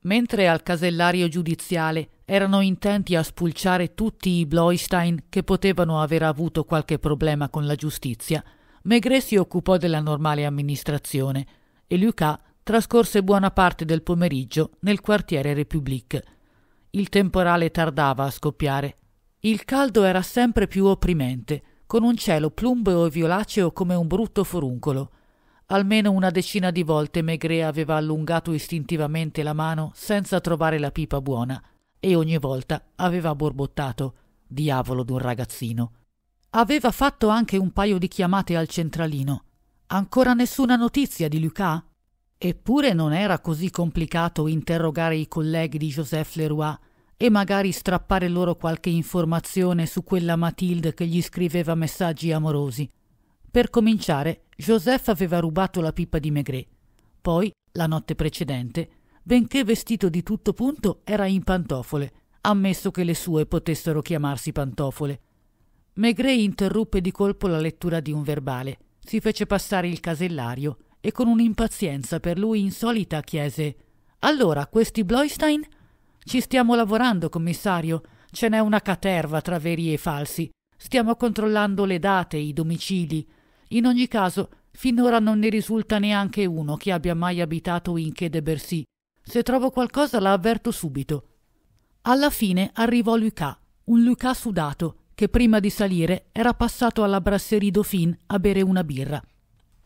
Mentre al casellario giudiziale erano intenti a spulciare tutti i Bloistein che potevano aver avuto qualche problema con la giustizia, Maigret si occupò della normale amministrazione e Lucas trascorse buona parte del pomeriggio nel quartiere République. Il temporale tardava a scoppiare il caldo era sempre più opprimente, con un cielo plumbeo e violaceo come un brutto foruncolo. Almeno una decina di volte Maigret aveva allungato istintivamente la mano senza trovare la pipa buona e ogni volta aveva borbottato diavolo d'un ragazzino. Aveva fatto anche un paio di chiamate al centralino. Ancora nessuna notizia di Lucas? Eppure non era così complicato interrogare i colleghi di Joseph Leroy e magari strappare loro qualche informazione su quella Matilde che gli scriveva messaggi amorosi. Per cominciare, Joseph aveva rubato la pipa di Maigret. Poi, la notte precedente, benché vestito di tutto punto, era in pantofole, ammesso che le sue potessero chiamarsi pantofole. Maigret interruppe di colpo la lettura di un verbale, si fece passare il casellario e con un'impazienza per lui insolita chiese Allora, questi Bloistein ci stiamo lavorando, commissario. Ce n'è una caterva tra veri e falsi. Stiamo controllando le date, i domicili. In ogni caso, finora non ne risulta neanche uno che abbia mai abitato in Quai de Bercy. Se trovo qualcosa la avverto subito. Alla fine arrivò Luca, un Luca sudato, che prima di salire era passato alla Brasserie Dauphine a bere una birra.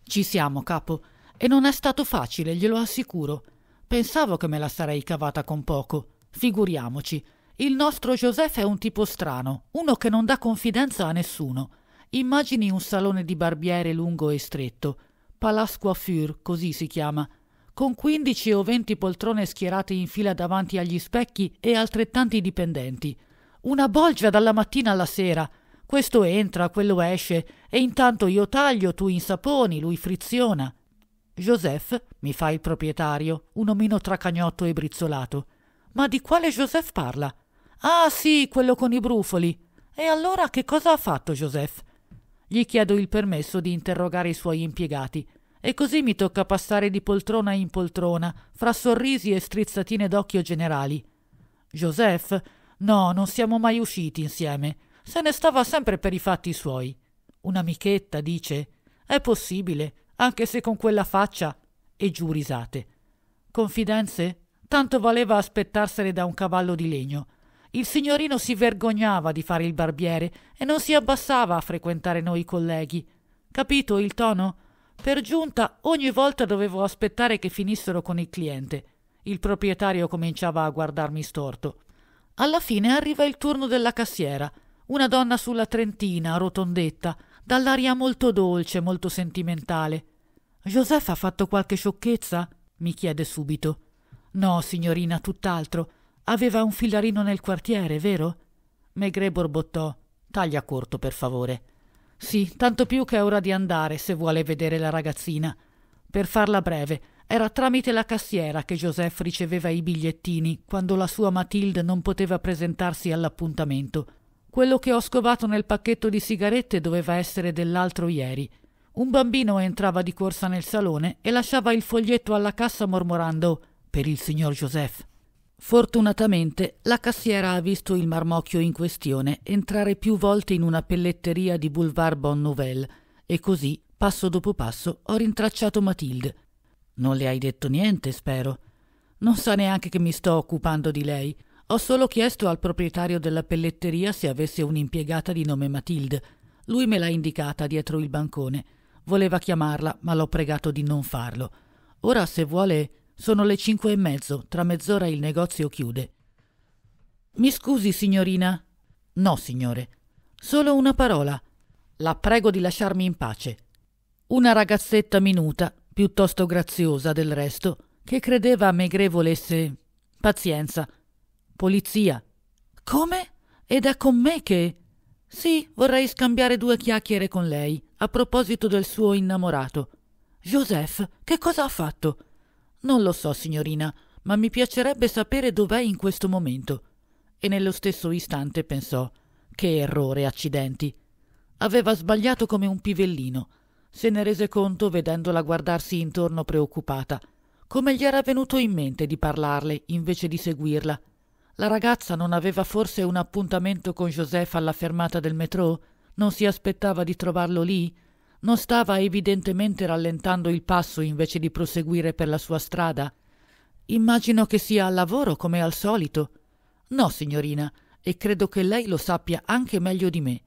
Ci siamo, capo, e non è stato facile, glielo assicuro. Pensavo che me la sarei cavata con poco. Figuriamoci, il nostro Giuseppe è un tipo strano, uno che non dà confidenza a nessuno. Immagini un salone di barbiere lungo e stretto, Palais Coiffure, così si chiama, con 15 o 20 poltrone schierate in fila davanti agli specchi e altrettanti dipendenti. Una bolgia dalla mattina alla sera. Questo entra, quello esce, e intanto io taglio, tu insaponi, lui friziona. Joseph, mi fa il proprietario, un omino tracagnotto e brizzolato. Ma di quale Joseph parla? Ah sì, quello con i brufoli. E allora che cosa ha fatto Joseph? Gli chiedo il permesso di interrogare i suoi impiegati. E così mi tocca passare di poltrona in poltrona, fra sorrisi e strizzatine d'occhio generali. Joseph? No, non siamo mai usciti insieme. Se ne stava sempre per i fatti suoi. Un'amichetta, dice. È possibile, anche se con quella faccia. E giù risate. Confidenze? Tanto valeva aspettarsene da un cavallo di legno. Il signorino si vergognava di fare il barbiere e non si abbassava a frequentare noi colleghi. Capito il tono? Per giunta ogni volta dovevo aspettare che finissero con il cliente. Il proprietario cominciava a guardarmi storto. Alla fine arriva il turno della cassiera, una donna sulla trentina, rotondetta, dall'aria molto dolce, molto sentimentale. Giuseppe ha fatto qualche sciocchezza? mi chiede subito. No, signorina, tutt'altro. Aveva un filarino nel quartiere, vero? Maigret borbottò. Taglia corto, per favore. Sì, tanto più che è ora di andare, se vuole vedere la ragazzina. Per farla breve, era tramite la cassiera che Joseph riceveva i bigliettini quando la sua Matilde non poteva presentarsi all'appuntamento. Quello che ho scovato nel pacchetto di sigarette doveva essere dell'altro ieri. Un bambino entrava di corsa nel salone e lasciava il foglietto alla cassa mormorando per il signor Joseph. Fortunatamente la cassiera ha visto il marmocchio in questione entrare più volte in una pelletteria di Boulevard Bon Nouvelle e così, passo dopo passo, ho rintracciato Mathilde. Non le hai detto niente, spero. Non sa neanche che mi sto occupando di lei. Ho solo chiesto al proprietario della pelletteria se avesse un'impiegata di nome Mathilde. Lui me l'ha indicata dietro il bancone. Voleva chiamarla, ma l'ho pregato di non farlo. Ora, se vuole, sono le cinque e mezzo, tra mezz'ora il negozio chiude. Mi scusi, signorina. No, signore. Solo una parola. La prego di lasciarmi in pace. Una ragazzetta minuta, piuttosto graziosa del resto, che credeva Maigret volesse. Pazienza. Polizia. Come? Ed è con me che. Sì, vorrei scambiare due chiacchiere con lei, a proposito del suo innamorato. Joseph, che cosa ha fatto? Non lo so, signorina, ma mi piacerebbe sapere dov'è in questo momento. E nello stesso istante pensò che errore, accidenti. Aveva sbagliato come un pivellino. Se ne rese conto vedendola guardarsi intorno preoccupata. Come gli era venuto in mente di parlarle invece di seguirla? La ragazza non aveva forse un appuntamento con Joseph alla fermata del metro? Non si aspettava di trovarlo lì? Non stava evidentemente rallentando il passo invece di proseguire per la sua strada. Immagino che sia al lavoro come al solito. No, signorina, e credo che lei lo sappia anche meglio di me.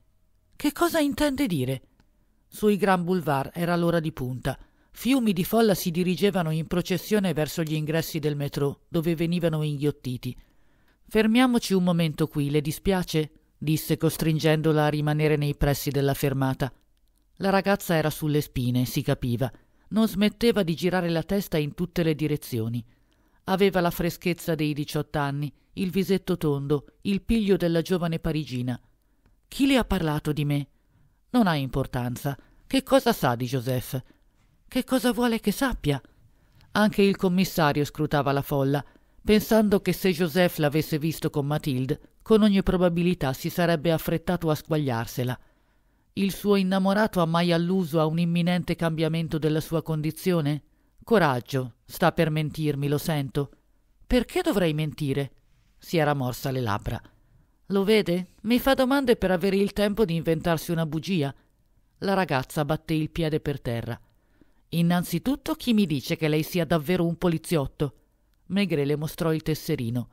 Che cosa intende dire? Sui Gran Boulevard era l'ora di punta. Fiumi di folla si dirigevano in processione verso gli ingressi del metro, dove venivano inghiottiti. Fermiamoci un momento qui, le dispiace? disse costringendola a rimanere nei pressi della fermata. La ragazza era sulle spine, si capiva. Non smetteva di girare la testa in tutte le direzioni. Aveva la freschezza dei diciott'anni, il visetto tondo, il piglio della giovane parigina. Chi le ha parlato di me? Non ha importanza. Che cosa sa di Joseph? Che cosa vuole che sappia? Anche il commissario scrutava la folla, pensando che se Joseph l'avesse visto con Mathilde, con ogni probabilità si sarebbe affrettato a squagliarsela. Il suo innamorato ha mai alluso a un imminente cambiamento della sua condizione? Coraggio, sta per mentirmi, lo sento. Perché dovrei mentire? Si era morsa le labbra. Lo vede? Mi fa domande per avere il tempo di inventarsi una bugia. La ragazza batté il piede per terra. Innanzitutto chi mi dice che lei sia davvero un poliziotto? Maigret le mostrò il tesserino.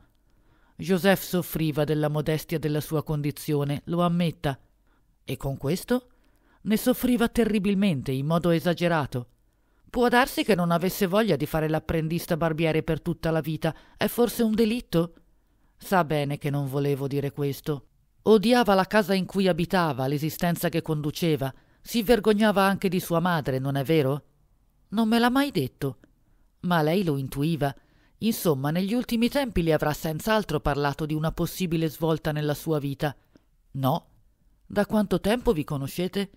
Joseph soffriva della modestia della sua condizione, lo ammetta. E con questo? Ne soffriva terribilmente, in modo esagerato. Può darsi che non avesse voglia di fare l'apprendista barbiere per tutta la vita. È forse un delitto? Sa bene che non volevo dire questo. Odiava la casa in cui abitava, l'esistenza che conduceva. Si vergognava anche di sua madre, non è vero? Non me l'ha mai detto. Ma lei lo intuiva. Insomma, negli ultimi tempi le avrà senz'altro parlato di una possibile svolta nella sua vita. No, da quanto tempo vi conoscete?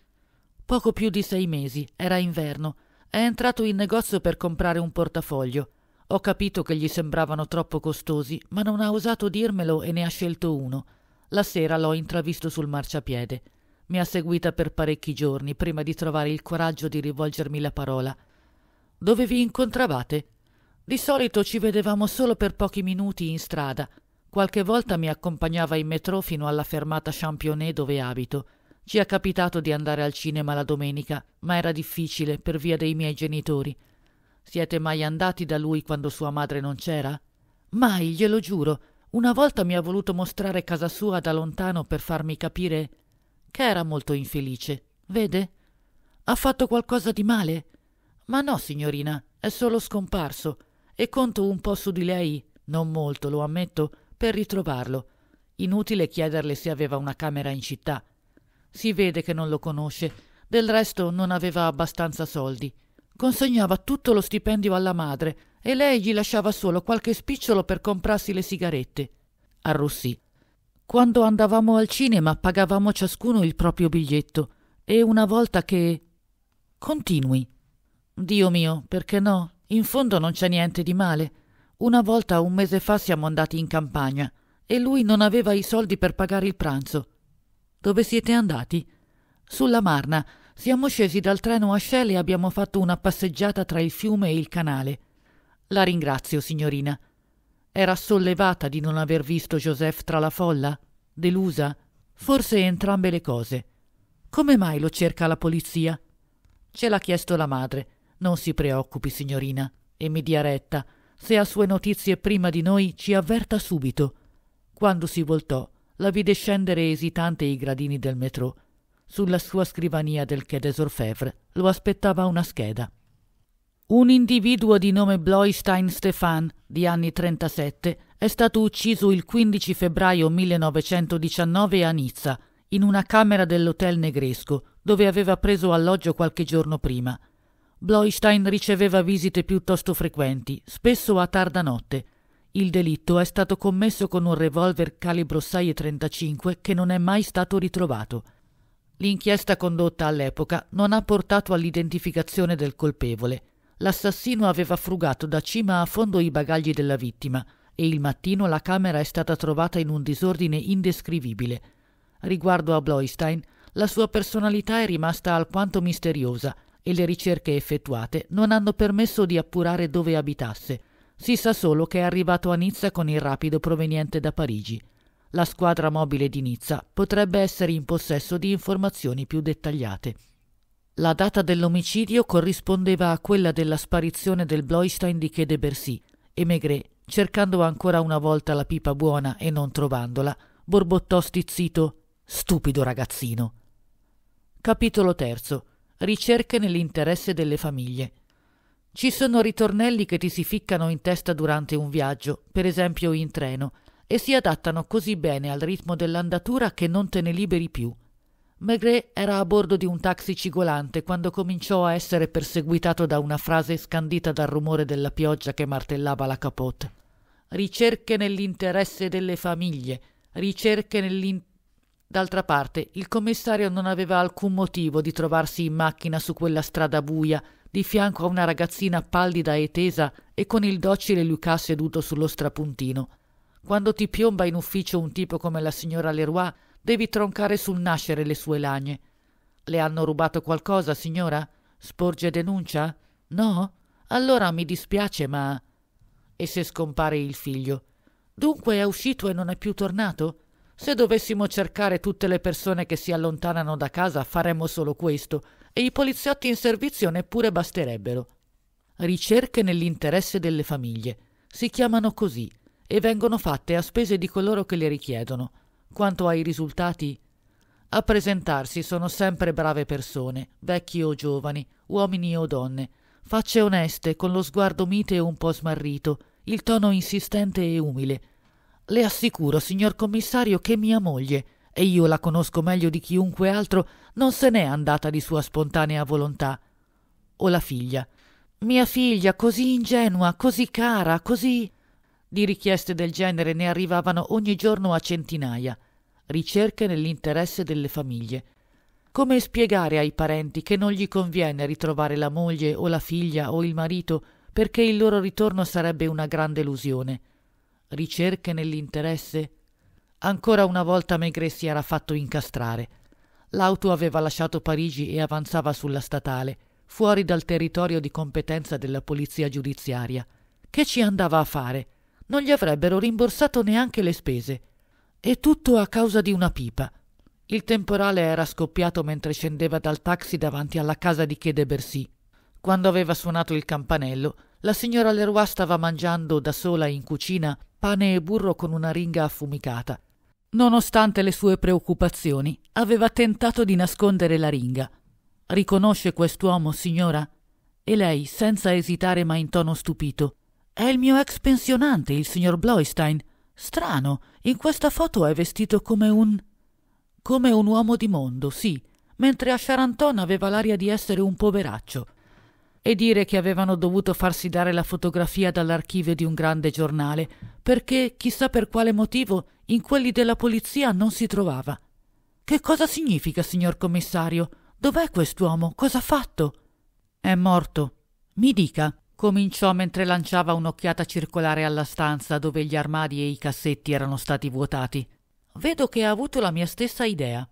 Poco più di sei mesi, era inverno. È entrato in negozio per comprare un portafoglio. Ho capito che gli sembravano troppo costosi, ma non ha osato dirmelo e ne ha scelto uno. La sera l'ho intravisto sul marciapiede. Mi ha seguita per parecchi giorni prima di trovare il coraggio di rivolgermi la parola. Dove vi incontravate? Di solito ci vedevamo solo per pochi minuti in strada. Qualche volta mi accompagnava in metro fino alla fermata Championnet dove abito. Ci è capitato di andare al cinema la domenica, ma era difficile per via dei miei genitori. Siete mai andati da lui quando sua madre non c'era? Mai, glielo giuro. Una volta mi ha voluto mostrare casa sua da lontano per farmi capire che era molto infelice. Vede? Ha fatto qualcosa di male? Ma no, signorina, è solo scomparso. E conto un po' su di lei, non molto, lo ammetto, per ritrovarlo. Inutile chiederle se aveva una camera in città. Si vede che non lo conosce, del resto non aveva abbastanza soldi. Consegnava tutto lo stipendio alla madre e lei gli lasciava solo qualche spicciolo per comprarsi le sigarette. Arrossì. Quando andavamo al cinema pagavamo ciascuno il proprio biglietto e una volta che... Continui. Dio mio, perché no? In fondo non c'è niente di male. Una volta, un mese fa, siamo andati in campagna e lui non aveva i soldi per pagare il pranzo. Dove siete andati? Sulla Marna. Siamo scesi dal treno a Shell e abbiamo fatto una passeggiata tra il fiume e il canale. La ringrazio, signorina. Era sollevata di non aver visto Joseph tra la folla? Delusa? Forse entrambe le cose. Come mai lo cerca la polizia? Ce l'ha chiesto la madre. Non si preoccupi, signorina, e mi dia retta se ha sue notizie prima di noi, ci avverta subito. Quando si voltò, la vide scendere esitante i gradini del metrò. Sulla sua scrivania del Quai des Orfèvres lo aspettava una scheda. Un individuo di nome Bloistein Stefan, di anni 37, è stato ucciso il 15 febbraio 1919 a Nizza, in una camera dell'hotel negresco, dove aveva preso alloggio qualche giorno prima. Bloistein riceveva visite piuttosto frequenti, spesso a tarda notte. Il delitto è stato commesso con un revolver calibro 6.35 che non è mai stato ritrovato. L'inchiesta condotta all'epoca non ha portato all'identificazione del colpevole. L'assassino aveva frugato da cima a fondo i bagagli della vittima e il mattino la camera è stata trovata in un disordine indescrivibile. Riguardo a Bloistein, la sua personalità è rimasta alquanto misteriosa – e le ricerche effettuate non hanno permesso di appurare dove abitasse. Si sa solo che è arrivato a Nizza con il rapido proveniente da Parigi. La squadra mobile di Nizza potrebbe essere in possesso di informazioni più dettagliate. La data dell'omicidio corrispondeva a quella della sparizione del Bloistein di de Bercy e Maigret, cercando ancora una volta la pipa buona e non trovandola, borbottò stizzito Stupido ragazzino. Capitolo terzo ricerche nell'interesse delle famiglie. Ci sono ritornelli che ti si ficcano in testa durante un viaggio, per esempio in treno, e si adattano così bene al ritmo dell'andatura che non te ne liberi più. Maigret era a bordo di un taxi cigolante quando cominciò a essere perseguitato da una frase scandita dal rumore della pioggia che martellava la capote. Ricerche nell'interesse delle famiglie, ricerche nell'interesse D'altra parte, il commissario non aveva alcun motivo di trovarsi in macchina su quella strada buia, di fianco a una ragazzina pallida e tesa e con il docile Lucas seduto sullo strapuntino. Quando ti piomba in ufficio un tipo come la signora Leroy, devi troncare sul nascere le sue lagne. Le hanno rubato qualcosa, signora? Sporge denuncia? No? Allora mi dispiace, ma. E se scompare il figlio? Dunque è uscito e non è più tornato? Se dovessimo cercare tutte le persone che si allontanano da casa, faremmo solo questo, e i poliziotti in servizio neppure basterebbero. Ricerche nell'interesse delle famiglie. Si chiamano così e vengono fatte a spese di coloro che le richiedono. Quanto ai risultati, a presentarsi sono sempre brave persone, vecchi o giovani, uomini o donne, facce oneste, con lo sguardo mite e un po' smarrito, il tono insistente e umile, le assicuro, signor commissario, che mia moglie, e io la conosco meglio di chiunque altro, non se n'è andata di sua spontanea volontà. O la figlia. Mia figlia, così ingenua, così cara, così. Di richieste del genere ne arrivavano ogni giorno a centinaia. Ricerche nell'interesse delle famiglie. Come spiegare ai parenti che non gli conviene ritrovare la moglie o la figlia o il marito perché il loro ritorno sarebbe una gran delusione? ricerche nell'interesse. Ancora una volta Maigret si era fatto incastrare. L'auto aveva lasciato Parigi e avanzava sulla statale, fuori dal territorio di competenza della polizia giudiziaria. Che ci andava a fare? Non gli avrebbero rimborsato neanche le spese. E tutto a causa di una pipa. Il temporale era scoppiato mentre scendeva dal taxi davanti alla casa di Chede Bercy. Quando aveva suonato il campanello, la signora Leroy stava mangiando da sola in cucina pane e burro con una ringa affumicata. Nonostante le sue preoccupazioni, aveva tentato di nascondere la ringa. Riconosce quest'uomo, signora? E lei, senza esitare ma in tono stupito, è il mio ex pensionante, il signor Bloistein. Strano, in questa foto è vestito come un... come un uomo di mondo, sì, mentre a Charanton aveva l'aria di essere un poveraccio e dire che avevano dovuto farsi dare la fotografia dall'archivio di un grande giornale, perché chissà per quale motivo in quelli della polizia non si trovava. Che cosa significa, signor commissario? Dov'è quest'uomo? Cosa ha fatto? È morto. Mi dica, cominciò mentre lanciava un'occhiata circolare alla stanza dove gli armadi e i cassetti erano stati vuotati. Vedo che ha avuto la mia stessa idea.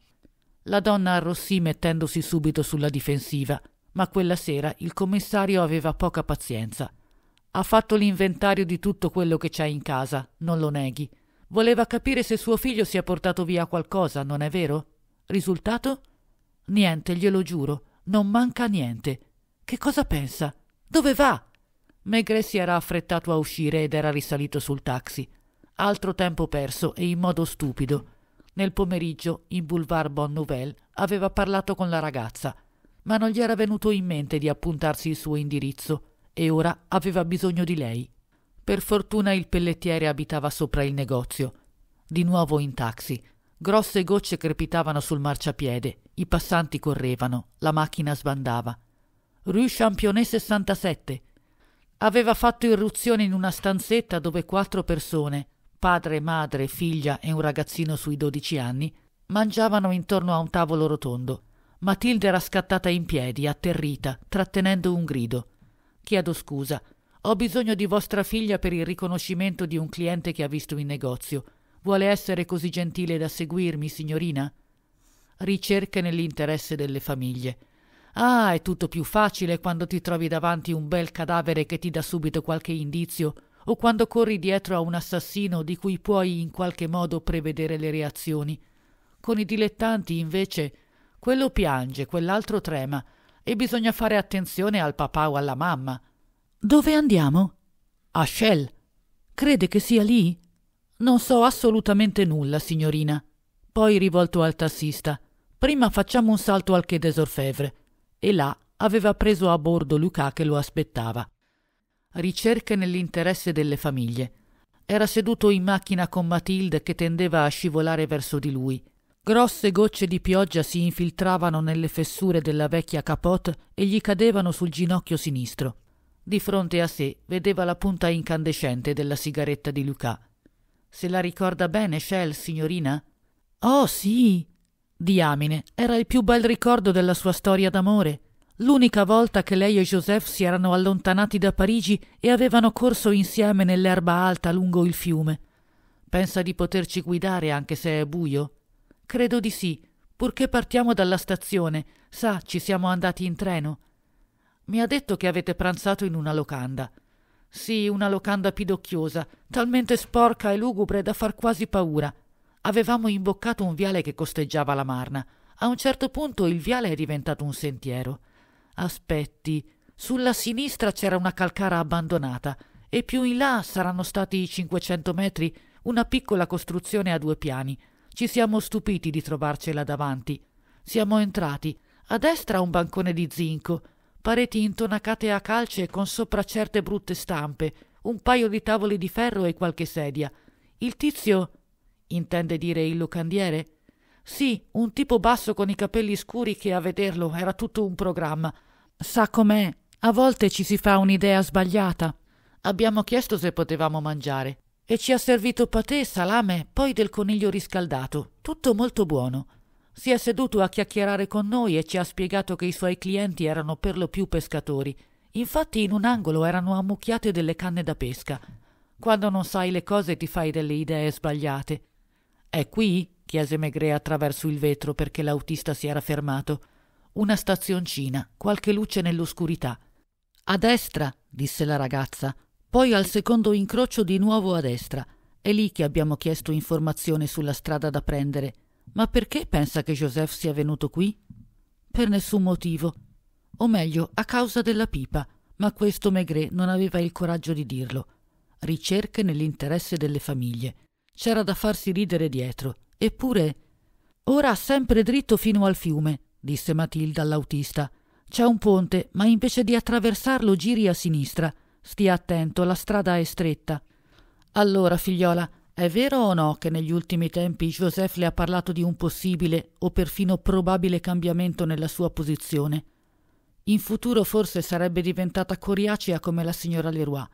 La donna arrossì mettendosi subito sulla difensiva ma quella sera il commissario aveva poca pazienza. Ha fatto l'inventario di tutto quello che c'è in casa, non lo neghi. Voleva capire se suo figlio si è portato via qualcosa, non è vero? Risultato? Niente, glielo giuro, non manca niente. Che cosa pensa? Dove va? Maigret si era affrettato a uscire ed era risalito sul taxi. Altro tempo perso e in modo stupido. Nel pomeriggio, in Boulevard Bonne Nouvelle, aveva parlato con la ragazza ma non gli era venuto in mente di appuntarsi il suo indirizzo e ora aveva bisogno di lei. Per fortuna il pellettiere abitava sopra il negozio. Di nuovo in taxi. Grosse gocce crepitavano sul marciapiede, i passanti correvano, la macchina sbandava. Rue Championnet 67. Aveva fatto irruzione in una stanzetta dove quattro persone, padre, madre, figlia e un ragazzino sui dodici anni, mangiavano intorno a un tavolo rotondo. Matilde era scattata in piedi, atterrita, trattenendo un grido. Chiedo scusa. Ho bisogno di vostra figlia per il riconoscimento di un cliente che ha visto in negozio. Vuole essere così gentile da seguirmi, signorina? Ricerche nell'interesse delle famiglie. Ah, è tutto più facile quando ti trovi davanti un bel cadavere che ti dà subito qualche indizio, o quando corri dietro a un assassino di cui puoi in qualche modo prevedere le reazioni. Con i dilettanti, invece, quello piange, quell'altro trema, e bisogna fare attenzione al papà o alla mamma. Dove andiamo? A Shell. Crede che sia lì? Non so assolutamente nulla, signorina. Poi rivolto al tassista. Prima facciamo un salto al Quai des Orfèvres. E là aveva preso a bordo Luca che lo aspettava. Ricerche nell'interesse delle famiglie. Era seduto in macchina con Matilde che tendeva a scivolare verso di lui. Grosse gocce di pioggia si infiltravano nelle fessure della vecchia capote e gli cadevano sul ginocchio sinistro. Di fronte a sé vedeva la punta incandescente della sigaretta di Luca. Se la ricorda bene, Shell, signorina? Oh sì! Diamine, era il più bel ricordo della sua storia d'amore. L'unica volta che lei e Joseph si erano allontanati da Parigi e avevano corso insieme nell'erba alta lungo il fiume. Pensa di poterci guidare anche se è buio? Credo di sì, purché partiamo dalla stazione. Sa, ci siamo andati in treno. Mi ha detto che avete pranzato in una locanda. Sì, una locanda pidocchiosa, talmente sporca e lugubre da far quasi paura. Avevamo imboccato un viale che costeggiava la Marna. A un certo punto il viale è diventato un sentiero. Aspetti, sulla sinistra c'era una calcara abbandonata e più in là saranno stati i 500 metri una piccola costruzione a due piani. Ci siamo stupiti di trovarcela davanti. Siamo entrati. A destra un bancone di zinco, pareti intonacate a calce con sopra certe brutte stampe, un paio di tavoli di ferro e qualche sedia. Il tizio intende dire il locandiere? Sì, un tipo basso con i capelli scuri che a vederlo era tutto un programma. Sa com'è, a volte ci si fa un'idea sbagliata. Abbiamo chiesto se potevamo mangiare. E ci ha servito patè, salame, poi del coniglio riscaldato. Tutto molto buono. Si è seduto a chiacchierare con noi e ci ha spiegato che i suoi clienti erano per lo più pescatori. Infatti in un angolo erano ammucchiate delle canne da pesca. Quando non sai le cose ti fai delle idee sbagliate. È qui? chiese Megre attraverso il vetro perché l'autista si era fermato. Una stazioncina, qualche luce nell'oscurità. A destra, disse la ragazza. Poi al secondo incrocio di nuovo a destra. È lì che abbiamo chiesto informazioni sulla strada da prendere. Ma perché pensa che Joseph sia venuto qui? Per nessun motivo. O meglio, a causa della pipa, ma questo Maigret non aveva il coraggio di dirlo. Ricerche nell'interesse delle famiglie. C'era da farsi ridere dietro. Eppure. Ora sempre dritto fino al fiume, disse Matilda all'autista. C'è un ponte, ma invece di attraversarlo giri a sinistra. Stia attento, la strada è stretta. Allora, figliola, è vero o no che negli ultimi tempi Joseph le ha parlato di un possibile o perfino probabile cambiamento nella sua posizione? In futuro forse sarebbe diventata coriacea come la signora Leroy.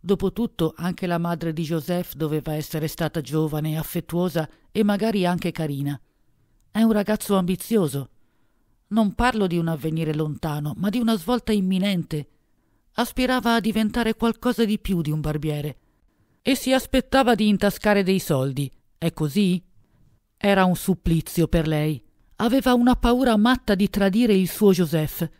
Dopotutto anche la madre di Joseph doveva essere stata giovane, affettuosa e magari anche carina. È un ragazzo ambizioso. Non parlo di un avvenire lontano, ma di una svolta imminente, aspirava a diventare qualcosa di più di un barbiere e si aspettava di intascare dei soldi. È così? Era un supplizio per lei. Aveva una paura matta di tradire il suo Joseph.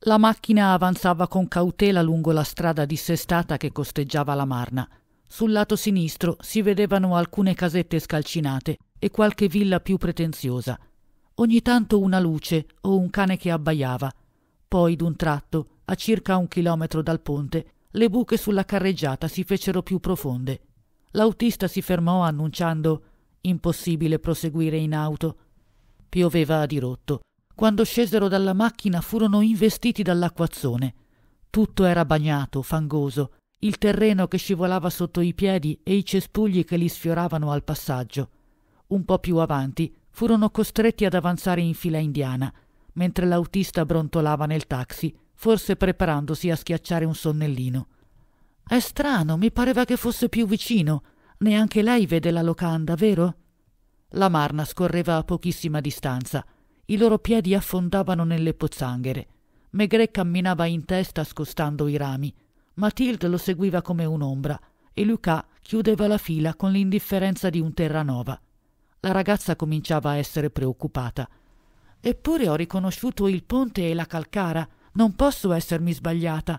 La macchina avanzava con cautela lungo la strada dissestata che costeggiava la Marna. Sul lato sinistro si vedevano alcune casette scalcinate e qualche villa più pretenziosa. Ogni tanto una luce o un cane che abbaiava. Poi d'un tratto a circa un chilometro dal ponte, le buche sulla carreggiata si fecero più profonde. L'autista si fermò annunciando impossibile proseguire in auto. Pioveva a dirotto. Quando scesero dalla macchina furono investiti dall'acquazzone. Tutto era bagnato, fangoso, il terreno che scivolava sotto i piedi e i cespugli che li sfioravano al passaggio. Un po' più avanti furono costretti ad avanzare in fila indiana, mentre l'autista brontolava nel taxi forse preparandosi a schiacciare un sonnellino. È strano, mi pareva che fosse più vicino. Neanche lei vede la locanda, vero? La marna scorreva a pochissima distanza. I loro piedi affondavano nelle pozzanghere. Maigret camminava in testa scostando i rami. Mathilde lo seguiva come un'ombra e Luca chiudeva la fila con l'indifferenza di un terranova. La ragazza cominciava a essere preoccupata. Eppure ho riconosciuto il ponte e la calcara. Non posso essermi sbagliata.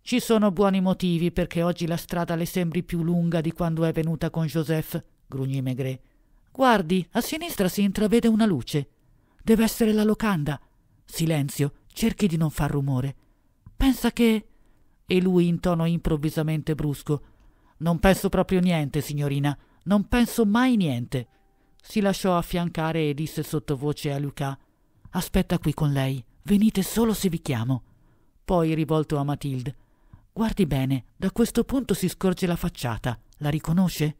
Ci sono buoni motivi perché oggi la strada le sembri più lunga di quando è venuta con Joseph, grugnì Maigret. Guardi, a sinistra si intravede una luce. Deve essere la locanda. Silenzio, cerchi di non far rumore. Pensa che. E lui in tono improvvisamente brusco. Non penso proprio niente, signorina. Non penso mai niente. Si lasciò affiancare e disse sottovoce a Luca. Aspetta qui con lei. Venite solo se vi chiamo. Poi rivolto a Matilde. Guardi bene, da questo punto si scorge la facciata. La riconosce?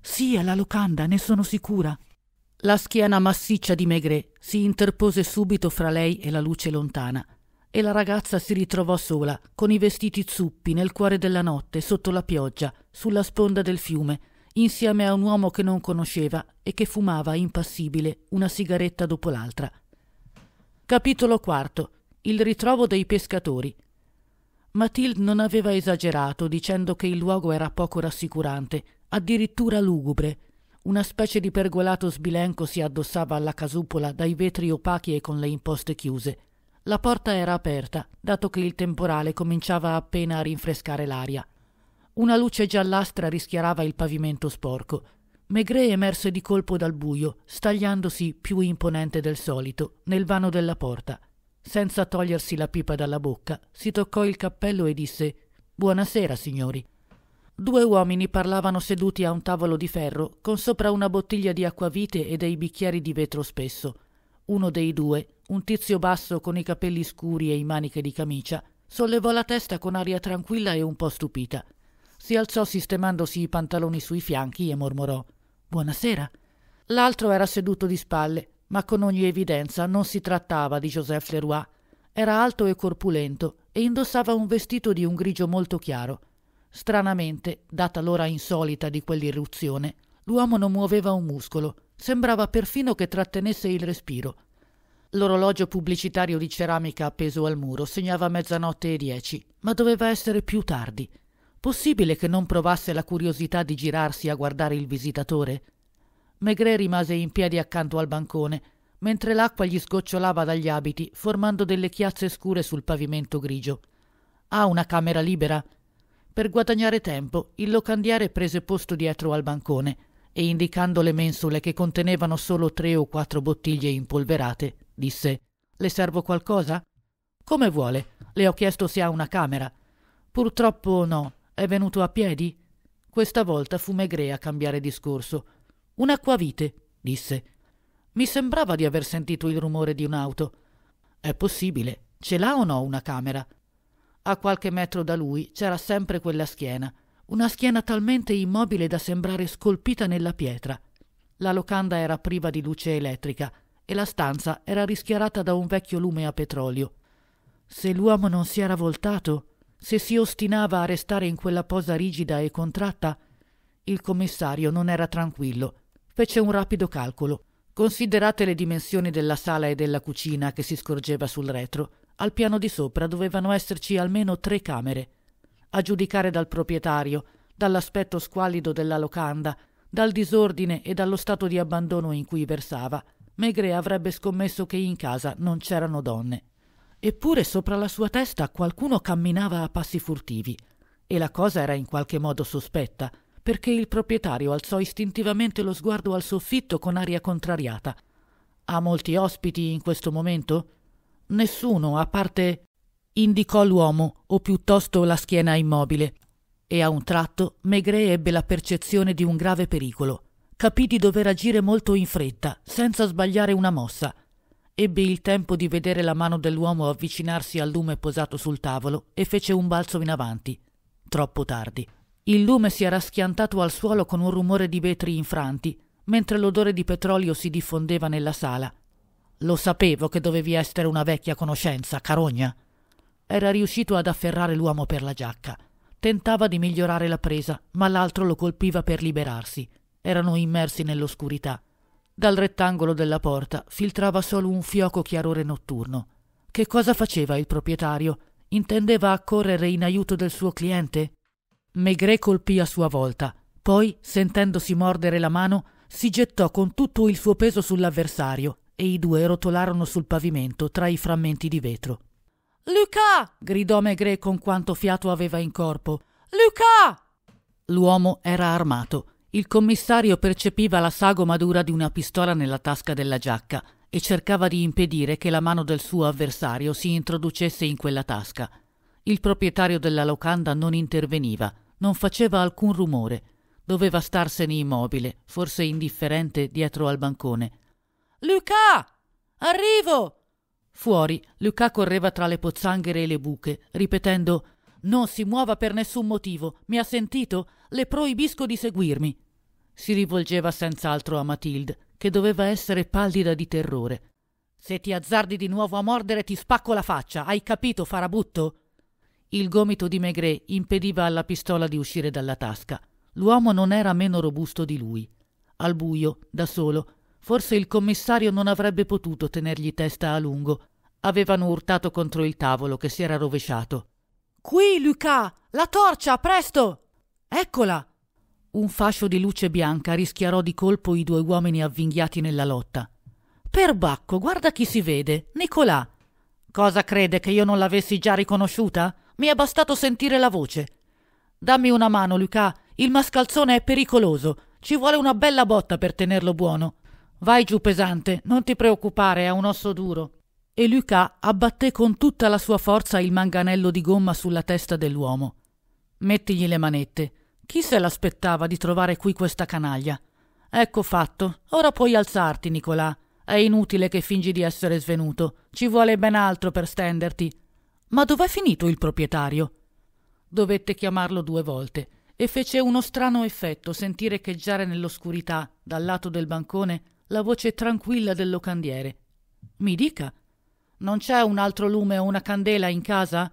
Sì, è la locanda, ne sono sicura. La schiena massiccia di Maigret si interpose subito fra lei e la luce lontana, e la ragazza si ritrovò sola, con i vestiti zuppi, nel cuore della notte, sotto la pioggia, sulla sponda del fiume, insieme a un uomo che non conosceva e che fumava impassibile una sigaretta dopo l'altra. Capitolo IV. Il ritrovo dei pescatori. Mathilde non aveva esagerato dicendo che il luogo era poco rassicurante, addirittura lugubre. Una specie di pergolato sbilenco si addossava alla casupola dai vetri opachi e con le imposte chiuse. La porta era aperta, dato che il temporale cominciava appena a rinfrescare l'aria. Una luce giallastra rischiarava il pavimento sporco. Maigret emerse di colpo dal buio, stagliandosi più imponente del solito nel vano della porta. Senza togliersi la pipa dalla bocca, si toccò il cappello e disse Buonasera, signori. Due uomini parlavano seduti a un tavolo di ferro con sopra una bottiglia di acquavite e dei bicchieri di vetro spesso. Uno dei due, un tizio basso con i capelli scuri e in maniche di camicia, sollevò la testa con aria tranquilla e un po' stupita. Si alzò sistemandosi i pantaloni sui fianchi e mormorò Buonasera. L'altro era seduto di spalle, ma con ogni evidenza non si trattava di Joseph Leroy. Era alto e corpulento e indossava un vestito di un grigio molto chiaro. Stranamente, data l'ora insolita di quell'irruzione, l'uomo non muoveva un muscolo, sembrava perfino che trattenesse il respiro. L'orologio pubblicitario di ceramica appeso al muro segnava mezzanotte e dieci, ma doveva essere più tardi. Possibile che non provasse la curiosità di girarsi a guardare il visitatore? Maigret rimase in piedi accanto al bancone, mentre l'acqua gli sgocciolava dagli abiti, formando delle chiazze scure sul pavimento grigio. Ha una camera libera? Per guadagnare tempo, il locandiere prese posto dietro al bancone e indicando le mensole che contenevano solo tre o quattro bottiglie impolverate, disse: Le servo qualcosa? Come vuole. Le ho chiesto se ha una camera. Purtroppo no. È venuto a piedi? Questa volta fu Maigret a cambiare discorso. Un'acquavite, disse. Mi sembrava di aver sentito il rumore di un'auto. È possibile. Ce l'ha o no una camera? A qualche metro da lui c'era sempre quella schiena, una schiena talmente immobile da sembrare scolpita nella pietra. La locanda era priva di luce elettrica e la stanza era rischiarata da un vecchio lume a petrolio. Se l'uomo non si era voltato, se si ostinava a restare in quella posa rigida e contratta, il commissario non era tranquillo. Fece un rapido calcolo. Considerate le dimensioni della sala e della cucina che si scorgeva sul retro, al piano di sopra dovevano esserci almeno tre camere. A giudicare dal proprietario, dall'aspetto squallido della locanda, dal disordine e dallo stato di abbandono in cui versava, Maigret avrebbe scommesso che in casa non c'erano donne. Eppure sopra la sua testa qualcuno camminava a passi furtivi, e la cosa era in qualche modo sospetta, perché il proprietario alzò istintivamente lo sguardo al soffitto con aria contrariata. Ha molti ospiti in questo momento? Nessuno, a parte. indicò l'uomo, o piuttosto la schiena immobile. E a un tratto Maigret ebbe la percezione di un grave pericolo. Capì di dover agire molto in fretta, senza sbagliare una mossa Ebbe il tempo di vedere la mano dell'uomo avvicinarsi al lume posato sul tavolo e fece un balzo in avanti. Troppo tardi. Il lume si era schiantato al suolo con un rumore di vetri infranti, mentre l'odore di petrolio si diffondeva nella sala. Lo sapevo che dovevi essere una vecchia conoscenza, carogna. Era riuscito ad afferrare l'uomo per la giacca. Tentava di migliorare la presa, ma l'altro lo colpiva per liberarsi. Erano immersi nell'oscurità. Dal rettangolo della porta filtrava solo un fioco chiarore notturno. Che cosa faceva il proprietario? Intendeva accorrere in aiuto del suo cliente? Maigret colpì a sua volta, poi, sentendosi mordere la mano, si gettò con tutto il suo peso sull'avversario e i due rotolarono sul pavimento tra i frammenti di vetro. Luca! gridò Maigret con quanto fiato aveva in corpo. Luca! L'uomo era armato il commissario percepiva la sagoma dura di una pistola nella tasca della giacca e cercava di impedire che la mano del suo avversario si introducesse in quella tasca. Il proprietario della locanda non interveniva, non faceva alcun rumore, doveva starsene immobile, forse indifferente, dietro al bancone. Luca! Arrivo! Fuori, Luca correva tra le pozzanghere e le buche, ripetendo Non si muova per nessun motivo, mi ha sentito? Le proibisco di seguirmi. Si rivolgeva senz'altro a Matilde, che doveva essere pallida di terrore. Se ti azzardi di nuovo a mordere ti spacco la faccia, hai capito, farabutto? Il gomito di Maigret impediva alla pistola di uscire dalla tasca. L'uomo non era meno robusto di lui. Al buio, da solo, forse il commissario non avrebbe potuto tenergli testa a lungo. Avevano urtato contro il tavolo che si era rovesciato. Qui, Luca! La torcia, presto! Eccola! Un fascio di luce bianca rischiarò di colpo i due uomini avvinghiati nella lotta. Perbacco, guarda chi si vede, Nicolà. Cosa crede che io non l'avessi già riconosciuta? Mi è bastato sentire la voce. Dammi una mano, Luca, il mascalzone è pericoloso. Ci vuole una bella botta per tenerlo buono. Vai giù pesante, non ti preoccupare, è un osso duro. E Luca abbatté con tutta la sua forza il manganello di gomma sulla testa dell'uomo. Mettigli le manette. Chi se l'aspettava di trovare qui questa canaglia? Ecco fatto. Ora puoi alzarti, Nicolà. È inutile che fingi di essere svenuto. Ci vuole ben altro per stenderti. Ma dov'è finito il proprietario? Dovette chiamarlo due volte e fece uno strano effetto sentire echeggiare nell'oscurità, dal lato del bancone, la voce tranquilla del locandiere. Mi dica, non c'è un altro lume o una candela in casa?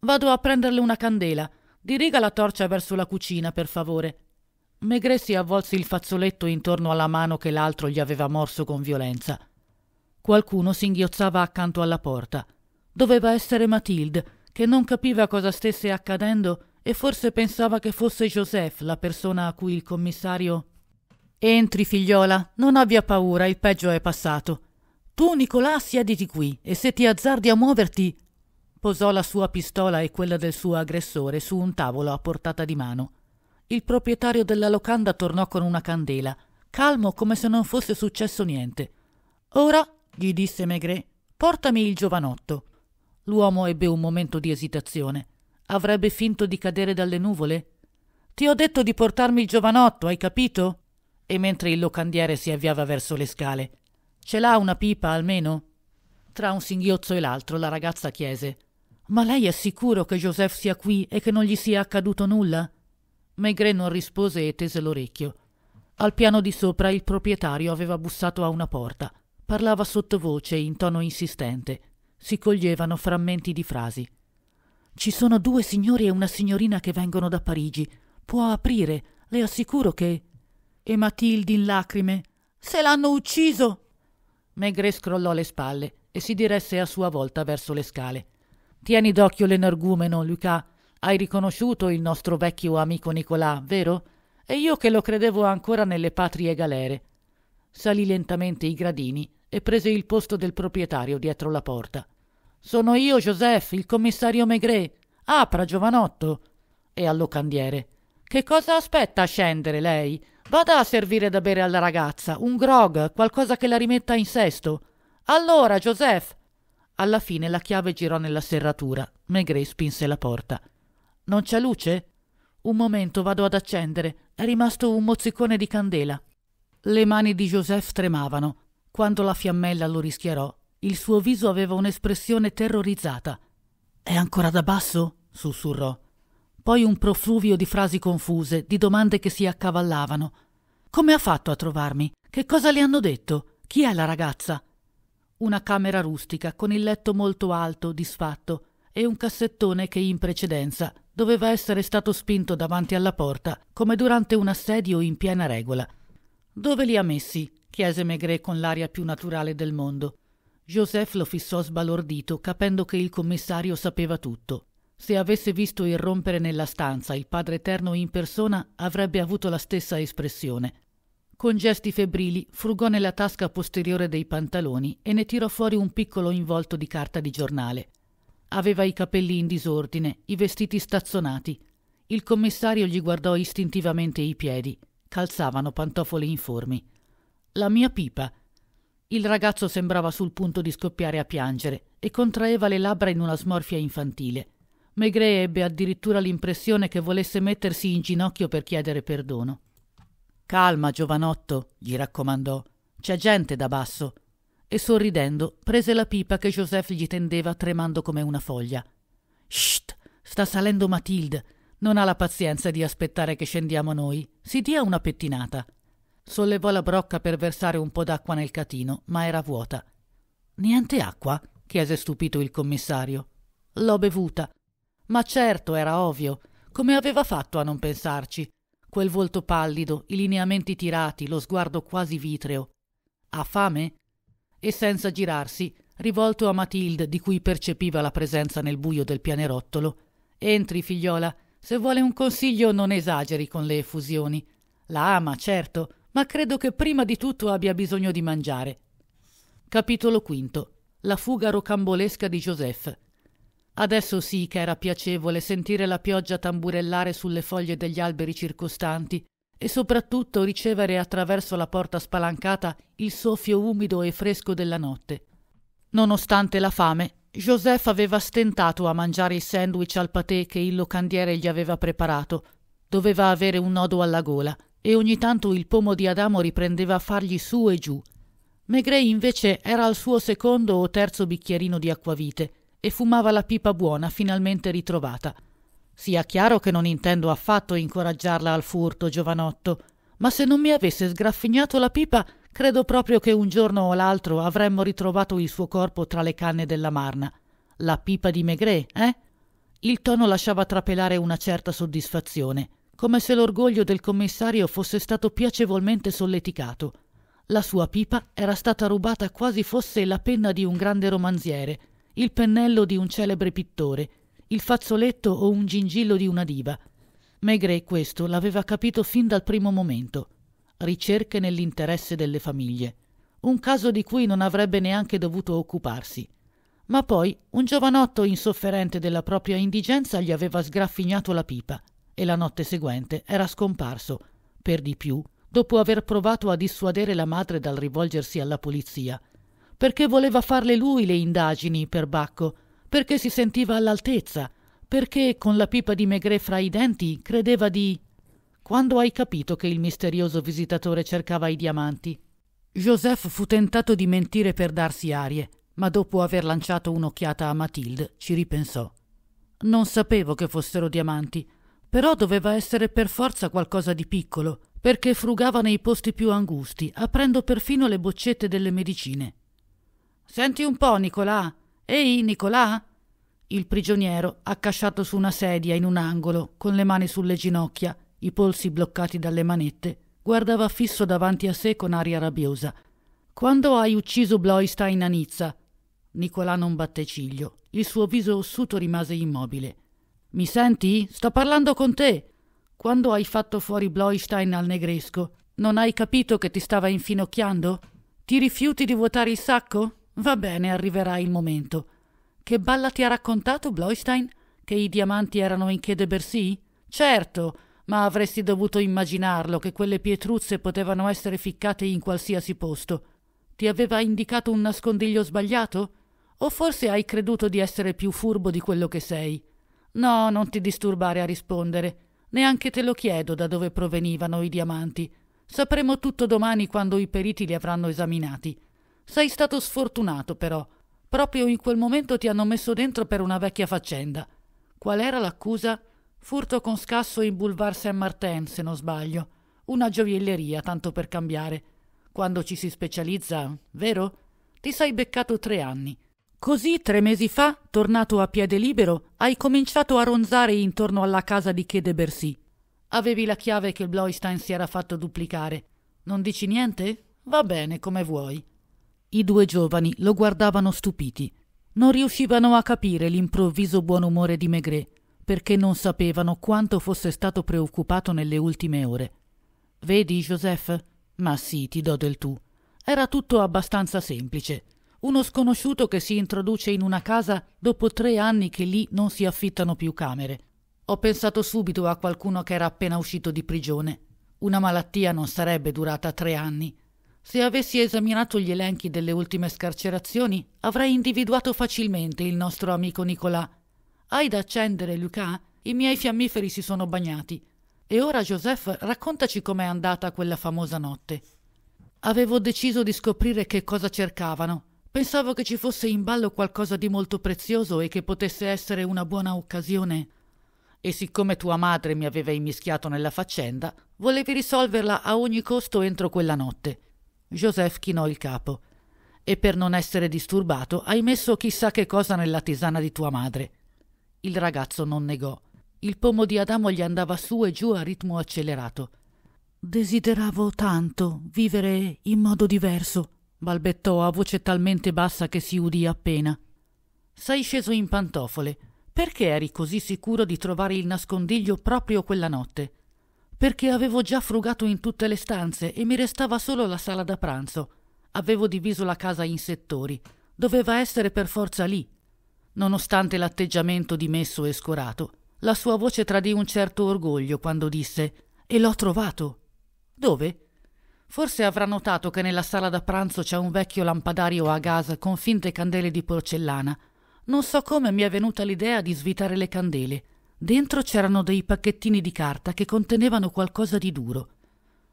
Vado a prenderle una candela Diriga la torcia verso la cucina, per favore. Maigret si avvolse il fazzoletto intorno alla mano che l'altro gli aveva morso con violenza. Qualcuno singhiozzava accanto alla porta. Doveva essere Mathilde, che non capiva cosa stesse accadendo e forse pensava che fosse Joseph la persona a cui il commissario. Entri, figliola, non abbia paura, il peggio è passato. Tu, Nicolà, siediti qui e se ti azzardi a muoverti, Posò la sua pistola e quella del suo aggressore su un tavolo a portata di mano. Il proprietario della locanda tornò con una candela, calmo come se non fosse successo niente. Ora, gli disse Maigret, portami il giovanotto. L'uomo ebbe un momento di esitazione. Avrebbe finto di cadere dalle nuvole? Ti ho detto di portarmi il giovanotto, hai capito? E mentre il locandiere si avviava verso le scale. Ce l'ha una pipa almeno? Tra un singhiozzo e l'altro la ragazza chiese ma lei è sicuro che Joseph sia qui e che non gli sia accaduto nulla? Maigret non rispose e tese l'orecchio. Al piano di sopra il proprietario aveva bussato a una porta. Parlava sottovoce, in tono insistente. Si coglievano frammenti di frasi. Ci sono due signori e una signorina che vengono da Parigi. Può aprire, le assicuro che. E Matilde in lacrime. Se l'hanno ucciso! Maigret scrollò le spalle e si diresse a sua volta verso le scale. Tieni d'occhio l'energumeno, Luca. Hai riconosciuto il nostro vecchio amico Nicolà, vero? E io che lo credevo ancora nelle patrie galere. Salì lentamente i gradini e prese il posto del proprietario dietro la porta. Sono io, Joseph, il commissario Maigret. Apra, giovanotto. E al locandiere. Che cosa aspetta a scendere lei? Vada a servire da bere alla ragazza, un grog, qualcosa che la rimetta in sesto. Allora, Joseph, alla fine la chiave girò nella serratura. Maigret spinse la porta. Non c'è luce? Un momento vado ad accendere. È rimasto un mozzicone di candela. Le mani di Joseph tremavano. Quando la fiammella lo rischiarò, il suo viso aveva un'espressione terrorizzata. È ancora da basso? sussurrò. Poi un profluvio di frasi confuse, di domande che si accavallavano. Come ha fatto a trovarmi? Che cosa le hanno detto? Chi è la ragazza? una camera rustica con il letto molto alto, disfatto, e un cassettone che in precedenza doveva essere stato spinto davanti alla porta, come durante un assedio in piena regola. Dove li ha messi? chiese Maigret con l'aria più naturale del mondo. Joseph lo fissò sbalordito, capendo che il commissario sapeva tutto. Se avesse visto irrompere nella stanza il Padre Eterno in persona, avrebbe avuto la stessa espressione. Con gesti febbrili frugò nella tasca posteriore dei pantaloni e ne tirò fuori un piccolo involto di carta di giornale. Aveva i capelli in disordine, i vestiti stazzonati. Il commissario gli guardò istintivamente i piedi. Calzavano pantofole informi. La mia pipa. Il ragazzo sembrava sul punto di scoppiare a piangere e contraeva le labbra in una smorfia infantile. Maigret ebbe addirittura l'impressione che volesse mettersi in ginocchio per chiedere perdono. Calma, giovanotto, gli raccomandò. C'è gente da basso. E sorridendo prese la pipa che Joseph gli tendeva tremando come una foglia. Sht! Sta salendo Matilde. Non ha la pazienza di aspettare che scendiamo noi. Si dia una pettinata. Sollevò la brocca per versare un po' d'acqua nel catino, ma era vuota. Niente acqua? chiese stupito il commissario. L'ho bevuta. Ma certo, era ovvio. Come aveva fatto a non pensarci? quel volto pallido, i lineamenti tirati, lo sguardo quasi vitreo. Ha fame? E senza girarsi, rivolto a Matilde, di cui percepiva la presenza nel buio del pianerottolo, entri, figliola, se vuole un consiglio non esageri con le effusioni. La ama, certo, ma credo che prima di tutto abbia bisogno di mangiare. Capitolo V. La fuga rocambolesca di Joseph. Adesso sì che era piacevole sentire la pioggia tamburellare sulle foglie degli alberi circostanti e soprattutto ricevere attraverso la porta spalancata il soffio umido e fresco della notte. Nonostante la fame, Joseph aveva stentato a mangiare i sandwich al patè che il locandiere gli aveva preparato. Doveva avere un nodo alla gola e ogni tanto il pomo di Adamo riprendeva a fargli su e giù. Maigret invece era al suo secondo o terzo bicchierino di acquavite e fumava la pipa buona finalmente ritrovata. Sia chiaro che non intendo affatto incoraggiarla al furto, giovanotto, ma se non mi avesse sgraffignato la pipa, credo proprio che un giorno o l'altro avremmo ritrovato il suo corpo tra le canne della marna. La pipa di Maigret, eh? Il tono lasciava trapelare una certa soddisfazione, come se l'orgoglio del commissario fosse stato piacevolmente solleticato. La sua pipa era stata rubata quasi fosse la penna di un grande romanziere, il pennello di un celebre pittore, il fazzoletto o un gingillo di una diva. Maigret questo l'aveva capito fin dal primo momento. Ricerche nell'interesse delle famiglie. Un caso di cui non avrebbe neanche dovuto occuparsi. Ma poi un giovanotto insofferente della propria indigenza gli aveva sgraffignato la pipa e la notte seguente era scomparso, per di più, dopo aver provato a dissuadere la madre dal rivolgersi alla polizia perché voleva farle lui le indagini per Bacco, perché si sentiva all'altezza, perché con la pipa di Maigret fra i denti credeva di... Quando hai capito che il misterioso visitatore cercava i diamanti? Joseph fu tentato di mentire per darsi arie, ma dopo aver lanciato un'occhiata a Mathilde ci ripensò. Non sapevo che fossero diamanti, però doveva essere per forza qualcosa di piccolo, perché frugava nei posti più angusti, aprendo perfino le boccette delle medicine. Senti un po', Nicolà. Ehi, Nicolà? Il prigioniero, accasciato su una sedia in un angolo, con le mani sulle ginocchia, i polsi bloccati dalle manette, guardava fisso davanti a sé con aria rabbiosa. Quando hai ucciso Bloistein a Nizza? Nicolà non batté ciglio. Il suo viso ossuto rimase immobile. Mi senti? Sto parlando con te. Quando hai fatto fuori Bloistein al negresco, non hai capito che ti stava infinocchiando? Ti rifiuti di vuotare il sacco? Va bene, arriverà il momento. Che balla ti ha raccontato Bloistein? Che i diamanti erano in chiede Bersì? Certo, ma avresti dovuto immaginarlo che quelle pietruzze potevano essere ficcate in qualsiasi posto. Ti aveva indicato un nascondiglio sbagliato? O forse hai creduto di essere più furbo di quello che sei? No, non ti disturbare a rispondere. Neanche te lo chiedo da dove provenivano i diamanti. Sapremo tutto domani quando i periti li avranno esaminati. Sei stato sfortunato però. Proprio in quel momento ti hanno messo dentro per una vecchia faccenda. Qual era l'accusa? Furto con scasso in Boulevard Saint-Martin, se non sbaglio. Una gioielleria, tanto per cambiare. Quando ci si specializza, vero? Ti sei beccato tre anni. Così tre mesi fa, tornato a piede libero, hai cominciato a ronzare intorno alla casa di Chede Bercy. Avevi la chiave che il Bloistein si era fatto duplicare. Non dici niente? Va bene, come vuoi. I due giovani lo guardavano stupiti. Non riuscivano a capire l'improvviso buon umore di Maigret, perché non sapevano quanto fosse stato preoccupato nelle ultime ore. Vedi, Joseph? Ma sì, ti do del tu. Era tutto abbastanza semplice. Uno sconosciuto che si introduce in una casa dopo tre anni che lì non si affittano più camere. Ho pensato subito a qualcuno che era appena uscito di prigione. Una malattia non sarebbe durata tre anni, se avessi esaminato gli elenchi delle ultime scarcerazioni, avrei individuato facilmente il nostro amico Nicolà. Hai da accendere, Luca? I miei fiammiferi si sono bagnati. E ora, Joseph, raccontaci com'è andata quella famosa notte. Avevo deciso di scoprire che cosa cercavano. Pensavo che ci fosse in ballo qualcosa di molto prezioso e che potesse essere una buona occasione. E siccome tua madre mi aveva immischiato nella faccenda, volevi risolverla a ogni costo entro quella notte. Joseph chinò il capo. E per non essere disturbato hai messo chissà che cosa nella tisana di tua madre. Il ragazzo non negò. Il pomo di Adamo gli andava su e giù a ritmo accelerato. Desideravo tanto vivere in modo diverso, balbettò a voce talmente bassa che si udì appena. Sei sceso in pantofole. Perché eri così sicuro di trovare il nascondiglio proprio quella notte? perché avevo già frugato in tutte le stanze e mi restava solo la sala da pranzo. Avevo diviso la casa in settori. Doveva essere per forza lì. Nonostante l'atteggiamento dimesso e scorato, la sua voce tradì un certo orgoglio quando disse E l'ho trovato. Dove? Forse avrà notato che nella sala da pranzo c'è un vecchio lampadario a gas con finte candele di porcellana. Non so come mi è venuta l'idea di svitare le candele. Dentro c'erano dei pacchettini di carta che contenevano qualcosa di duro.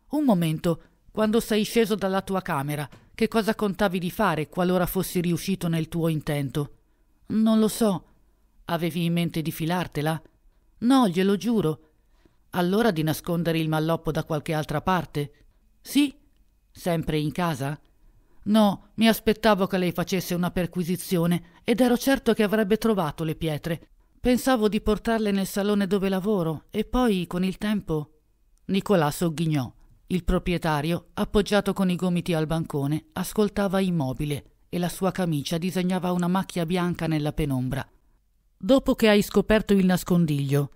Un momento, quando sei sceso dalla tua camera, che cosa contavi di fare qualora fossi riuscito nel tuo intento? Non lo so. Avevi in mente di filartela? No, glielo giuro. Allora di nascondere il malloppo da qualche altra parte? Sì. Sempre in casa? No, mi aspettavo che lei facesse una perquisizione ed ero certo che avrebbe trovato le pietre. Pensavo di portarle nel salone dove lavoro e poi, con il tempo... Nicolà sogghignò. Il proprietario, appoggiato con i gomiti al bancone, ascoltava immobile e la sua camicia disegnava una macchia bianca nella penombra. Dopo che hai scoperto il nascondiglio,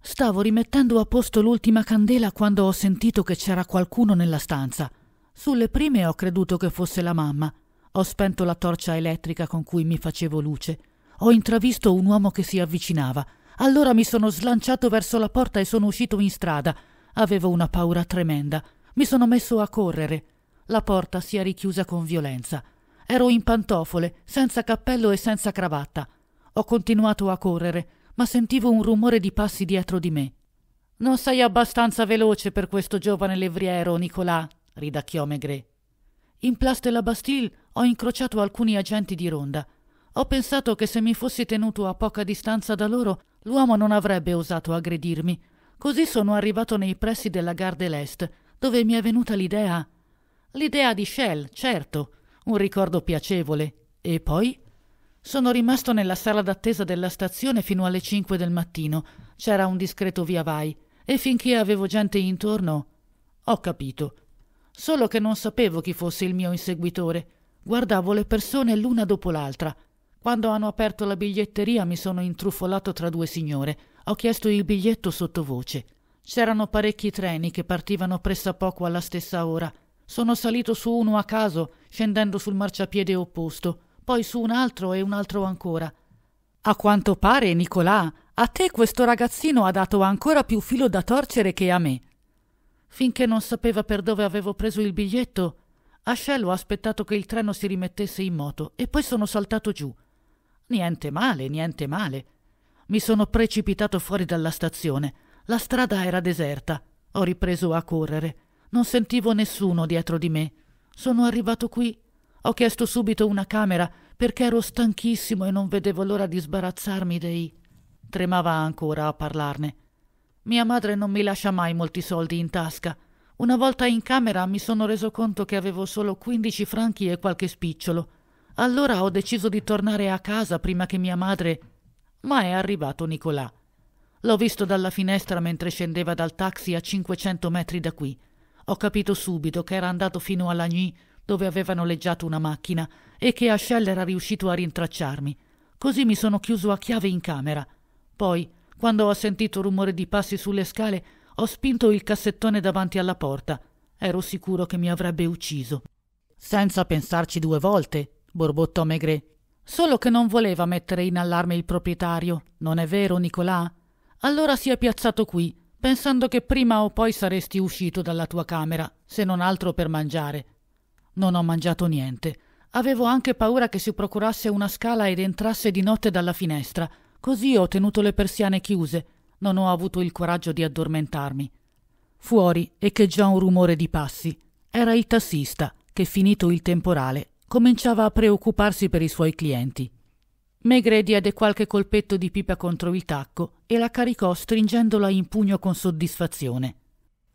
stavo rimettendo a posto l'ultima candela quando ho sentito che c'era qualcuno nella stanza. Sulle prime ho creduto che fosse la mamma. Ho spento la torcia elettrica con cui mi facevo luce ho intravisto un uomo che si avvicinava. Allora mi sono slanciato verso la porta e sono uscito in strada. Avevo una paura tremenda. Mi sono messo a correre. La porta si è richiusa con violenza. Ero in pantofole, senza cappello e senza cravatta. Ho continuato a correre, ma sentivo un rumore di passi dietro di me. Non sei abbastanza veloce per questo giovane levriero, Nicolà, ridacchiò Maigret. In Place de la Bastille ho incrociato alcuni agenti di ronda. Ho pensato che se mi fossi tenuto a poca distanza da loro, l'uomo non avrebbe osato aggredirmi. Così sono arrivato nei pressi della Gare l'Est, dove mi è venuta l'idea. L'idea di Shell, certo, un ricordo piacevole. E poi? Sono rimasto nella sala d'attesa della stazione fino alle cinque del mattino. C'era un discreto via vai e finché avevo gente intorno ho capito. Solo che non sapevo chi fosse il mio inseguitore. Guardavo le persone l'una dopo l'altra quando hanno aperto la biglietteria mi sono intrufolato tra due signore. Ho chiesto il biglietto sottovoce. C'erano parecchi treni che partivano poco alla stessa ora. Sono salito su uno a caso, scendendo sul marciapiede opposto, poi su un altro e un altro ancora. A quanto pare, Nicolà, a te questo ragazzino ha dato ancora più filo da torcere che a me. Finché non sapeva per dove avevo preso il biglietto, Ascello ha aspettato che il treno si rimettesse in moto e poi sono saltato giù. Niente male, niente male. Mi sono precipitato fuori dalla stazione. La strada era deserta. Ho ripreso a correre. Non sentivo nessuno dietro di me. Sono arrivato qui. Ho chiesto subito una camera perché ero stanchissimo e non vedevo l'ora di sbarazzarmi dei. Tremava ancora a parlarne. Mia madre non mi lascia mai molti soldi in tasca. Una volta in camera mi sono reso conto che avevo solo quindici franchi e qualche spicciolo. Allora ho deciso di tornare a casa prima che mia madre... Ma è arrivato Nicolà. L'ho visto dalla finestra mentre scendeva dal taxi a 500 metri da qui. Ho capito subito che era andato fino a Lagny, dove aveva noleggiato una macchina, e che Ascel era riuscito a rintracciarmi. Così mi sono chiuso a chiave in camera. Poi, quando ho sentito rumore di passi sulle scale, ho spinto il cassettone davanti alla porta. Ero sicuro che mi avrebbe ucciso. Senza pensarci due volte, borbottò Maigret. Solo che non voleva mettere in allarme il proprietario, non è vero, Nicolà? Allora si è piazzato qui, pensando che prima o poi saresti uscito dalla tua camera, se non altro per mangiare. Non ho mangiato niente. Avevo anche paura che si procurasse una scala ed entrasse di notte dalla finestra, così ho tenuto le persiane chiuse. Non ho avuto il coraggio di addormentarmi. Fuori echeggiò un rumore di passi. Era il tassista, che finito il temporale cominciava a preoccuparsi per i suoi clienti. Megre diede qualche colpetto di pipa contro il tacco e la caricò stringendola in pugno con soddisfazione.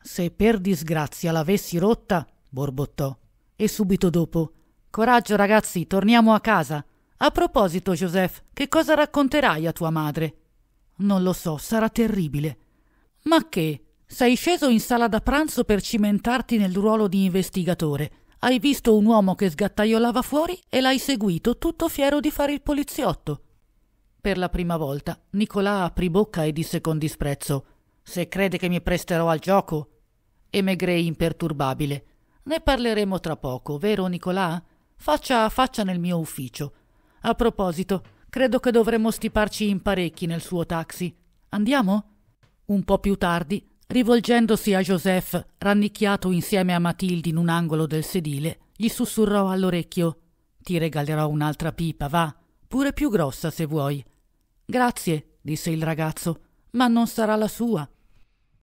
Se per disgrazia l'avessi rotta, borbottò. E subito dopo, coraggio ragazzi, torniamo a casa. A proposito, Joseph, che cosa racconterai a tua madre? Non lo so, sarà terribile. Ma che? Sei sceso in sala da pranzo per cimentarti nel ruolo di investigatore hai visto un uomo che sgattaiolava fuori e l'hai seguito tutto fiero di fare il poliziotto. Per la prima volta Nicolà aprì bocca e disse con disprezzo Se crede che mi presterò al gioco. E Maigret imperturbabile. Ne parleremo tra poco, vero Nicolà? Faccia a faccia nel mio ufficio. A proposito, credo che dovremmo stiparci in parecchi nel suo taxi. Andiamo? Un po' più tardi Rivolgendosi a Joseph, rannicchiato insieme a Matilde in un angolo del sedile, gli sussurrò all'orecchio Ti regalerò un'altra pipa, va, pure più grossa se vuoi. Grazie, disse il ragazzo, ma non sarà la sua.